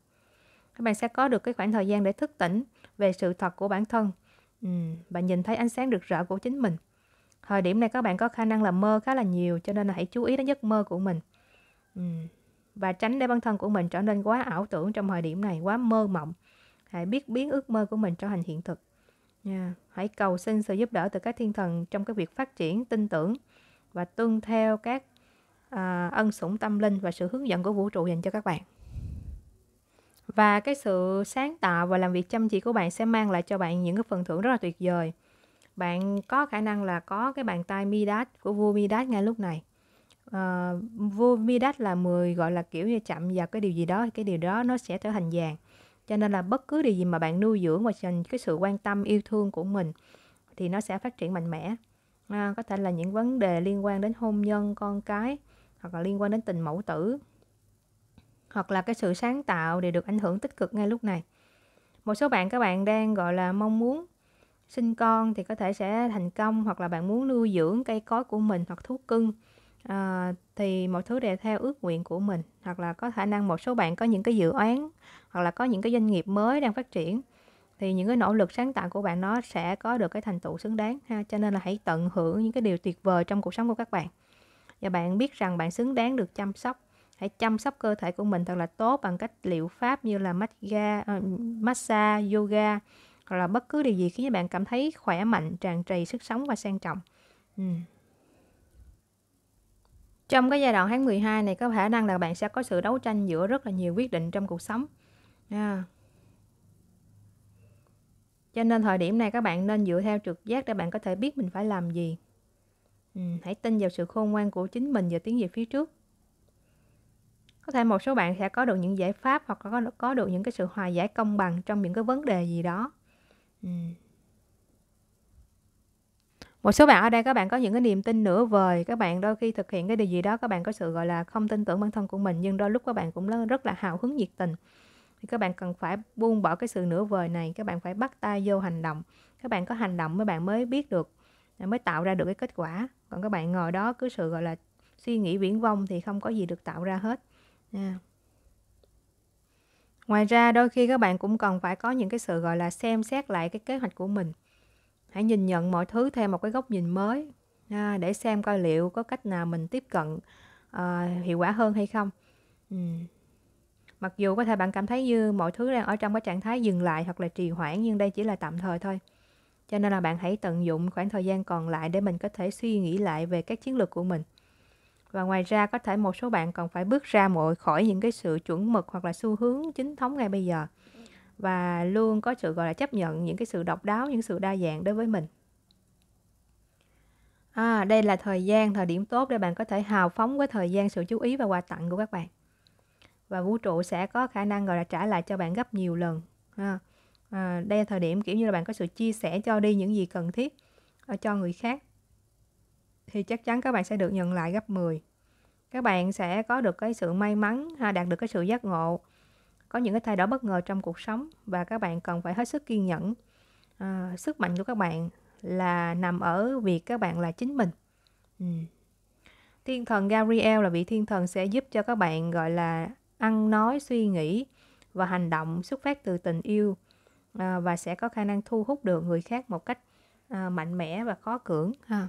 Các bạn sẽ có được cái khoảng thời gian để thức tỉnh về sự thật của bản thân Ừ, bạn nhìn thấy ánh sáng rực rỡ của chính mình. Thời điểm này các bạn có khả năng là mơ khá là nhiều cho nên là hãy chú ý đến giấc mơ của mình. Ừ, và tránh để bản thân của mình trở nên quá ảo tưởng trong thời điểm này, quá mơ mộng. Hãy biết biến ước mơ của mình trở thành hiện thực. Yeah. Hãy cầu xin sự giúp đỡ từ các thiên thần trong cái việc phát triển, tin tưởng và tuân theo các à, ân sủng tâm linh và sự hướng dẫn của vũ trụ dành cho các bạn và cái sự sáng tạo và làm việc chăm chỉ của bạn sẽ mang lại cho bạn những cái phần thưởng rất là tuyệt vời bạn có khả năng là có cái bàn tay Midas của vua Midas ngay lúc này à, vua Midas là 10 gọi là kiểu như chậm vào cái điều gì đó cái điều đó nó sẽ trở thành vàng cho nên là bất cứ điều gì mà bạn nuôi dưỡng và dành cái sự quan tâm yêu thương của mình thì nó sẽ phát triển mạnh mẽ à, có thể là những vấn đề liên quan đến hôn nhân con cái hoặc là liên quan đến tình mẫu tử hoặc là cái sự sáng tạo đều được ảnh hưởng tích cực ngay lúc này một số bạn các bạn đang gọi là mong muốn sinh con thì có thể sẽ thành công hoặc là bạn muốn nuôi dưỡng cây cối của mình hoặc thú cưng à, thì một thứ đều theo ước nguyện của mình hoặc là có khả năng một số bạn có những cái dự án hoặc là có những cái doanh nghiệp mới đang phát triển thì những cái nỗ lực sáng tạo của bạn nó sẽ có được cái thành tựu xứng đáng ha cho nên là hãy tận hưởng những cái điều tuyệt vời trong cuộc sống của các bạn và bạn biết rằng bạn xứng đáng được chăm sóc hãy chăm sóc cơ thể của mình thật là tốt bằng cách liệu pháp như là ờ, massage yoga hoặc là bất cứ điều gì khiến bạn cảm thấy khỏe mạnh tràn trì sức sống và sang trọng ừ. trong cái giai đoạn tháng 12 này có khả năng là bạn sẽ có sự đấu tranh giữa rất là nhiều quyết định trong cuộc sống à. cho nên thời điểm này các bạn nên dựa theo trực giác để bạn có thể biết mình phải làm gì ừ. hãy tin vào sự khôn ngoan của chính mình và tiến về phía trước có thể một số bạn sẽ có được những giải pháp hoặc có có được những cái sự hòa giải công bằng trong những cái vấn đề gì đó ừ. một số bạn ở đây các bạn có những cái niềm tin nửa vời các bạn đôi khi thực hiện cái điều gì đó các bạn có sự gọi là không tin tưởng bản thân của mình nhưng đôi lúc các bạn cũng rất là hào hứng nhiệt tình thì các bạn cần phải buông bỏ cái sự nửa vời này các bạn phải bắt tay vô hành động các bạn có hành động mới bạn mới biết được mới tạo ra được cái kết quả còn các bạn ngồi đó cứ sự gọi là suy nghĩ viễn vông thì không có gì được tạo ra hết nha dạ. ngoài ra đôi khi các bạn cũng cần phải có những cái sự gọi là xem xét lại cái kế hoạch của mình hãy nhìn nhận mọi thứ theo một cái góc nhìn mới à, để xem coi liệu có cách nào mình tiếp cận uh, hiệu quả hơn hay không ừ. mặc dù có thể bạn cảm thấy như mọi thứ đang ở trong cái trạng thái dừng lại hoặc là trì hoãn nhưng đây chỉ là tạm thời thôi cho nên là bạn hãy tận dụng khoảng thời gian còn lại để mình có thể suy nghĩ lại về các chiến lược của mình và ngoài ra có thể một số bạn còn phải bước ra mọi khỏi những cái sự chuẩn mực hoặc là xu hướng chính thống ngay bây giờ và luôn có sự gọi là chấp nhận những cái sự độc đáo những sự đa dạng đối với mình à, đây là thời gian thời điểm tốt để bạn có thể hào phóng với thời gian sự chú ý và quà tặng của các bạn và vũ trụ sẽ có khả năng gọi là trả lại cho bạn gấp nhiều lần À, đây là thời điểm kiểu như là bạn có sự chia sẻ cho đi những gì cần thiết ờ, cho người khác thì chắc chắn các bạn sẽ được nhận lại gấp 10 các bạn sẽ có được cái sự may mắn ha đạt được cái sự giác ngộ có những cái thay đổi bất ngờ trong cuộc sống và các bạn cần phải hết sức kiên nhẫn à, sức mạnh của các bạn là nằm ở việc các bạn là chính mình ừ. thiên thần Gabriel là vị thiên thần sẽ giúp cho các bạn gọi là ăn nói suy nghĩ và hành động xuất phát từ tình yêu à, và sẽ có khả năng thu hút được người khác một cách à, mạnh mẽ và khó cưỡng ha. À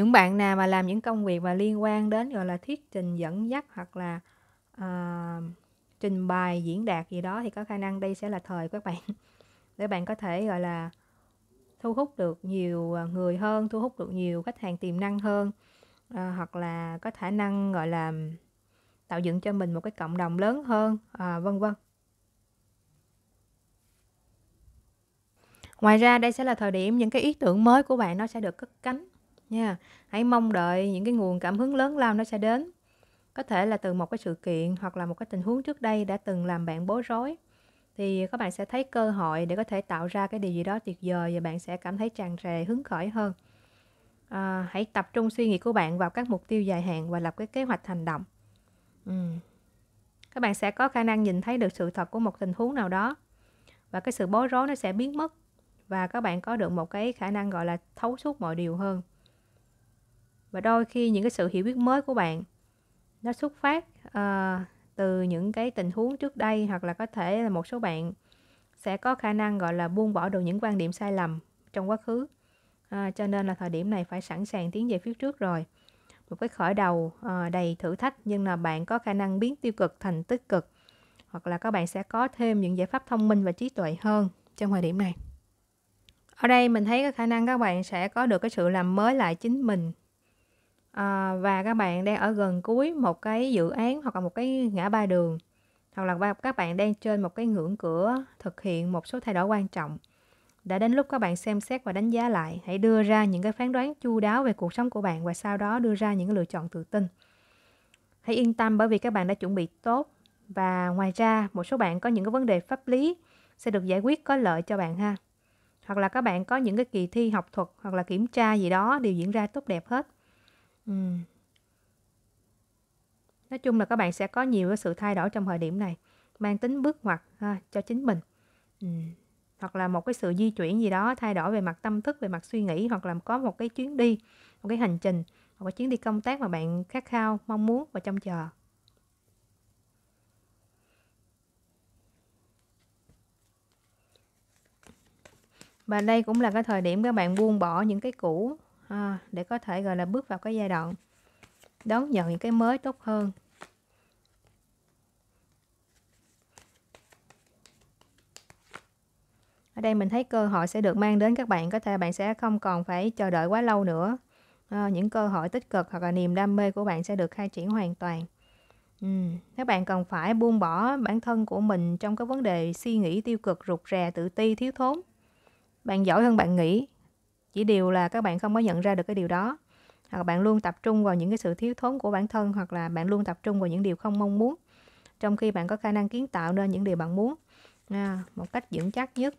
những bạn nào mà làm những công việc mà liên quan đến gọi là thuyết trình dẫn dắt hoặc là uh, trình bày diễn đạt gì đó thì có khả năng đây sẽ là thời của các bạn để bạn có thể gọi là thu hút được nhiều ờ, người hơn thu hút được nhiều khách hàng tiềm năng hơn à, hoặc là có khả năng gọi là tạo dựng cho mình một cái cộng đồng lớn hơn à, vân vân ngoài ra đây sẽ là thời điểm những cái ý tưởng mới của bạn nó sẽ được cất cánh nha hãy mong đợi những cái nguồn cảm hứng lớn lao nó sẽ đến có thể là từ một cái sự kiện hoặc là một cái tình huống trước đây đã từng làm bạn bối rối thì các bạn sẽ thấy cơ hội để có thể tạo ra cái điều gì đó tuyệt vời và bạn sẽ cảm thấy tràn trề hứng khởi hơn à, hãy tập trung suy nghĩ của bạn vào các mục tiêu dài hạn và lập cái kế hoạch hành động ừ. các bạn sẽ có khả năng nhìn thấy được sự thật của một tình huống nào đó và cái sự bối rối nó sẽ biến mất và các bạn có được một cái khả năng gọi là thấu suốt mọi điều hơn và đôi khi những cái sự hiểu biết mới của bạn nó xuất phát uh, từ những cái tình huống trước đây hoặc là có thể là một số bạn sẽ có khả năng gọi là buông bỏ được những quan điểm sai lầm trong quá khứ à, cho nên là thời điểm này phải sẵn sàng tiến về phía trước rồi một cái khởi đầu à, đầy thử thách nhưng là bạn có khả năng biến tiêu cực thành tích cực hoặc là các bạn sẽ có thêm những giải pháp thông minh và trí tuệ hơn trong thời điểm này ở đây mình thấy cái khả năng các bạn sẽ có được cái sự làm mới lại chính mình à, và các bạn đang ở gần cuối một cái dự án hoặc là một cái ngã ba đường hoặc là các bạn đang trên một cái ngưỡng cửa thực hiện một số thay đổi quan trọng đã đến lúc các bạn xem xét và đánh giá lại hãy đưa ra những cái phán đoán chu đáo về cuộc sống của bạn và sau đó đưa ra những lựa chọn tự tin hãy yên tâm bởi vì các bạn đã chuẩn bị tốt và ngoài ra một số bạn có những cái vấn đề pháp lý sẽ được giải quyết có lợi cho bạn ha hoặc là các bạn có những cái kỳ thi học thuật hoặc là kiểm tra gì đó đều diễn ra tốt đẹp hết Ừ. Nói chung là các bạn sẽ có nhiều cái sự thay đổi trong thời điểm này, mang tính bước ngoặt ha, cho chính mình. Ừm, hoặc là một cái sự di chuyển gì đó, thay đổi về mặt tâm thức, về mặt suy nghĩ, hoặc là có một cái chuyến đi, một cái hành trình, một cái chuyến đi công tác mà bạn khát khao, mong muốn và trông chờ. Và đây cũng là cái thời điểm các bạn buông bỏ những cái cũ à, để có thể gọi là bước vào cái giai đoạn đón nhận những cái mới tốt hơn ở đây mình thấy cơ hội sẽ được mang đến các bạn có thể bạn sẽ không còn phải chờ đợi quá lâu nữa à, những cơ hội tích cực hoặc là niềm đam mê của bạn sẽ được khai triển hoàn toàn ừ. các bạn cần phải buông bỏ bản thân của mình trong các vấn đề suy nghĩ tiêu cực rụt rè tự ti thiếu thốn bạn giỏi hơn bạn nghĩ chỉ điều là các bạn không có nhận ra được cái điều đó hoặc bạn luôn tập trung vào những cái sự thiếu thốn của bản thân hoặc là bạn luôn tập trung vào những điều không mong muốn trong khi bạn có khả năng kiến tạo nên những điều bạn muốn à, một cách vững chắc nhất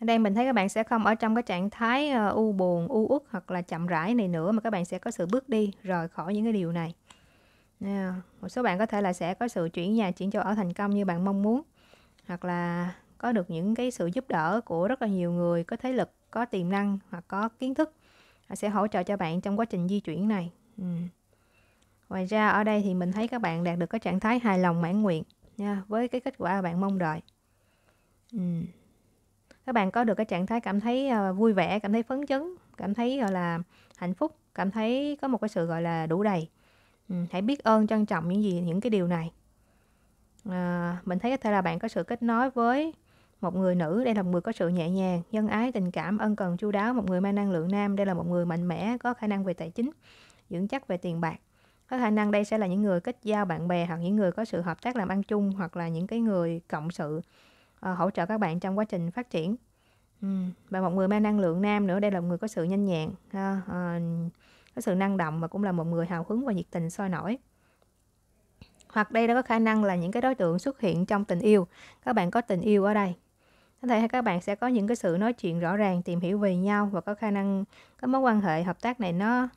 ở đây mình thấy các bạn sẽ không ở trong cái trạng thái ờ, u buồn u uất hoặc là chậm rãi này nữa mà các bạn sẽ có sự bước đi rời khỏi những cái điều này yeah. một số bạn có thể là sẽ có sự chuyển nhà chuyển chỗ ở thành công như bạn mong muốn hoặc là có được những cái sự giúp đỡ của rất là nhiều người có thế lực có tiềm năng hoặc có kiến thức sẽ hỗ trợ cho bạn trong quá trình di chuyển này ừ. ngoài ra ở đây thì mình thấy các bạn đạt được cái trạng thái hài lòng mãn nguyện nha với cái kết quả bạn mong đợi ừ các bạn có được cái trạng thái cảm thấy ờ, vui vẻ cảm thấy phấn chấn cảm thấy gọi là hạnh phúc cảm thấy có một cái sự gọi là đủ đầy ừ, hãy biết ơn trân trọng những gì những cái điều này à, mình thấy có thể là bạn có sự kết nối với một người nữ đây là một người có sự nhẹ nhàng nhân ái tình cảm ân cần chu đáo một người mang năng lượng nam đây là một người mạnh mẽ có khả năng về tài chính vững chắc về tiền bạc có khả năng đây sẽ là những người kết giao bạn bè hoặc những người có sự hợp tác làm ăn chung hoặc là những cái người cộng sự Ờ, hỗ trợ các bạn trong quá trình phát triển và một người mang năng lượng nam nữa đây là một người có sự nhanh nhẹn ờ, có sự năng động và cũng là một người hào hứng và nhiệt tình sôi nổi hoặc đây nó có khả năng là những cái đối tượng xuất hiện trong tình yêu các bạn có tình yêu ở đây có thể các bạn sẽ có những cái sự nói chuyện rõ ràng tìm hiểu về nhau và có khả năng cái mối quan hệ hợp tác này nó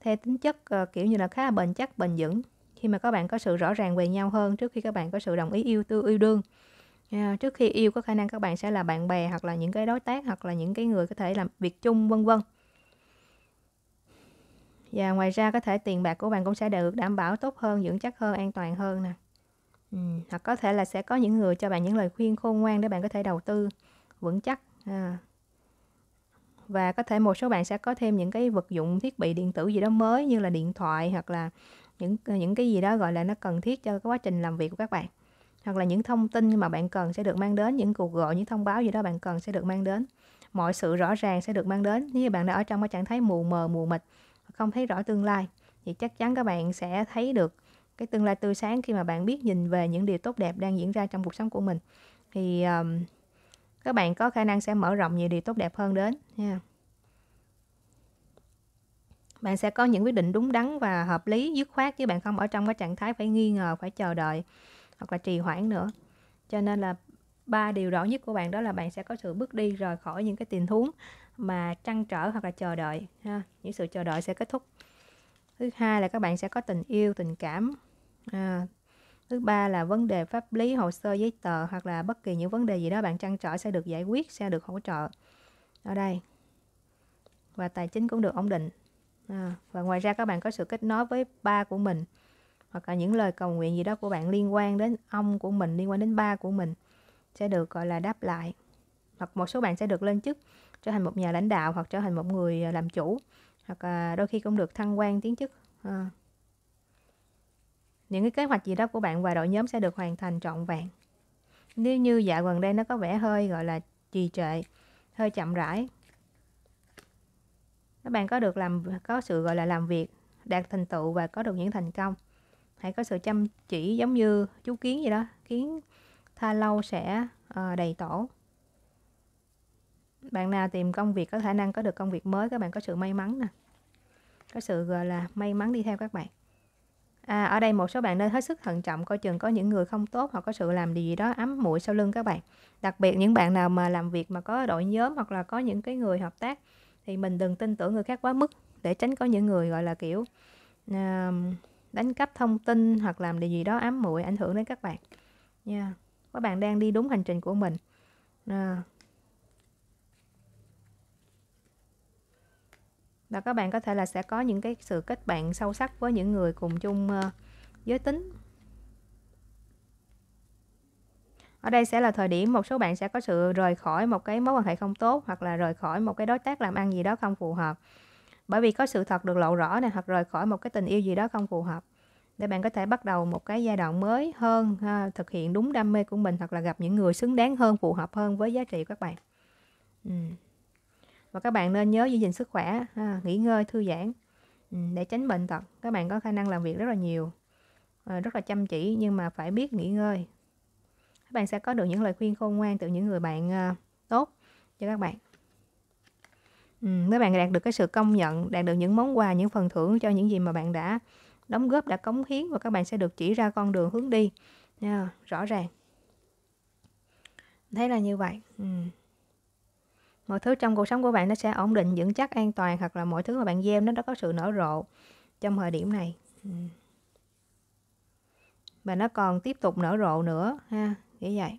theo tính chất uh, kiểu như là khá là bền chắc bền vững khi mà các bạn có sự rõ ràng về nhau hơn trước khi các bạn có sự đồng ý yêu tư yêu đương Yeah, ờ, trước khi yêu có khả năng các bạn sẽ là bạn bè hoặc là những cái đối tác hoặc là những cái người có thể làm việc chung vân vân. Và ngoài ra có thể tiền bạc của bạn cũng sẽ được đảm bảo tốt hơn, vững chắc hơn, an toàn hơn nè. Ừ, hoặc có thể là sẽ có những người cho bạn những lời khuyên khôn ngoan để bạn có thể đầu tư vững chắc. À. Và có thể một số bạn sẽ có thêm những cái vật dụng thiết bị điện tử gì đó mới như là điện thoại hoặc là những những cái gì đó gọi là nó cần thiết cho cái quá trình làm việc của các bạn hoặc là những thông tin mà bạn cần sẽ được mang đến những cuộc gọi những thông báo gì đó bạn cần sẽ được mang đến mọi sự rõ ràng sẽ được mang đến nếu như bạn đã ở trong cái trạng thái mù mờ mù mịt không thấy rõ tương lai thì chắc chắn các bạn sẽ thấy được cái tương lai tươi sáng khi mà bạn biết nhìn về những điều tốt đẹp đang diễn ra trong cuộc sống của mình thì um, các bạn có khả năng sẽ mở rộng nhiều điều tốt đẹp hơn đến nha bạn sẽ có những quyết định đúng đắn và hợp lý dứt khoát chứ bạn không ở trong cái trạng thái phải nghi ngờ phải chờ đợi hoặc là trì hoãn nữa cho nên là ba điều rõ nhất của bạn đó là bạn sẽ có sự bước đi rời khỏi những cái tình huống mà trăn trở hoặc là chờ đợi ha. những sự chờ đợi sẽ kết thúc thứ hai là các bạn sẽ có tình yêu tình cảm à, thứ ba là vấn đề pháp lý hồ sơ giấy tờ hoặc là bất kỳ những vấn đề gì đó bạn trăn trở sẽ được giải quyết sẽ được hỗ trợ ở đây và tài chính cũng được ổn định à, và ngoài ra các bạn có sự kết nối với ba của mình hoặc là những lời cầu nguyện gì đó của bạn liên quan đến ông của mình liên quan đến ba của mình sẽ được gọi là đáp lại hoặc một số bạn sẽ được lên chức trở thành một nhà lãnh đạo hoặc trở thành một người à, làm chủ hoặc là đôi khi cũng được thăng quan tiến chức à. những cái kế hoạch gì đó của bạn và đội nhóm sẽ được hoàn thành trọn vẹn nếu như dạo gần đây nó có vẻ hơi gọi là trì trệ hơi chậm rãi các bạn có được làm có sự gọi là làm việc đạt thành tựu và có được những thành công hãy có sự chăm chỉ giống như chú kiến vậy đó kiến tha lâu sẽ à, đầy tổ bạn nào tìm công việc có khả năng có được công việc mới các bạn có sự may mắn nè có sự gọi là may mắn đi theo các bạn à, ở đây một số bạn nên hết sức thận trọng coi chừng có những người không tốt hoặc có sự làm điều gì đó ấm mũi sau lưng các bạn đặc biệt những bạn nào mà làm việc mà có đội nhóm hoặc là có những cái người hợp tác thì mình đừng tin tưởng người khác quá mức để tránh có những người gọi là kiểu uh, đánh cắp thông tin hoặc làm điều gì đó ám muội ảnh hưởng đến các bạn nha yeah. các bạn đang đi đúng hành trình của mình à. và các bạn có thể là sẽ có những cái sự kết bạn sâu sắc với những người cùng chung uh, giới tính ở đây sẽ là thời điểm một số bạn sẽ có sự rời khỏi một cái mối quan hệ không tốt hoặc là rời khỏi một cái đối tác làm ăn gì đó không phù hợp bởi vì có sự thật được lộ rõ này hoặc rời khỏi một cái tình yêu gì đó không phù hợp để bạn có thể bắt đầu một cái giai đoạn mới hơn ha, thực hiện đúng đam mê của mình hoặc là gặp những người xứng đáng hơn phù hợp hơn với giá trị của các bạn ừ. và các bạn nên nhớ giữ gìn sức khỏe ha, nghỉ ngơi thư giãn ừ, để tránh bệnh tật các bạn có khả năng làm việc rất là nhiều ờ, rất là chăm chỉ nhưng mà phải biết nghỉ ngơi các bạn sẽ có được những lời khuyên khôn ngoan từ những người bạn ờ, tốt cho các bạn Ừ, nếu bạn đạt được cái sự công nhận, đạt được những món quà, những phần thưởng cho những gì mà bạn đã đóng góp, đã cống hiến và các bạn sẽ được chỉ ra con đường hướng đi. Nha, rõ ràng. Thế là như vậy. Ừ. Mọi thứ trong cuộc sống của bạn nó sẽ ổn định, vững chắc, an toàn hoặc là mọi thứ mà bạn gieo nó đã có sự nở rộ trong thời điểm này. Ừ. Và nó còn tiếp tục nở rộ nữa ha, nghĩ vậy.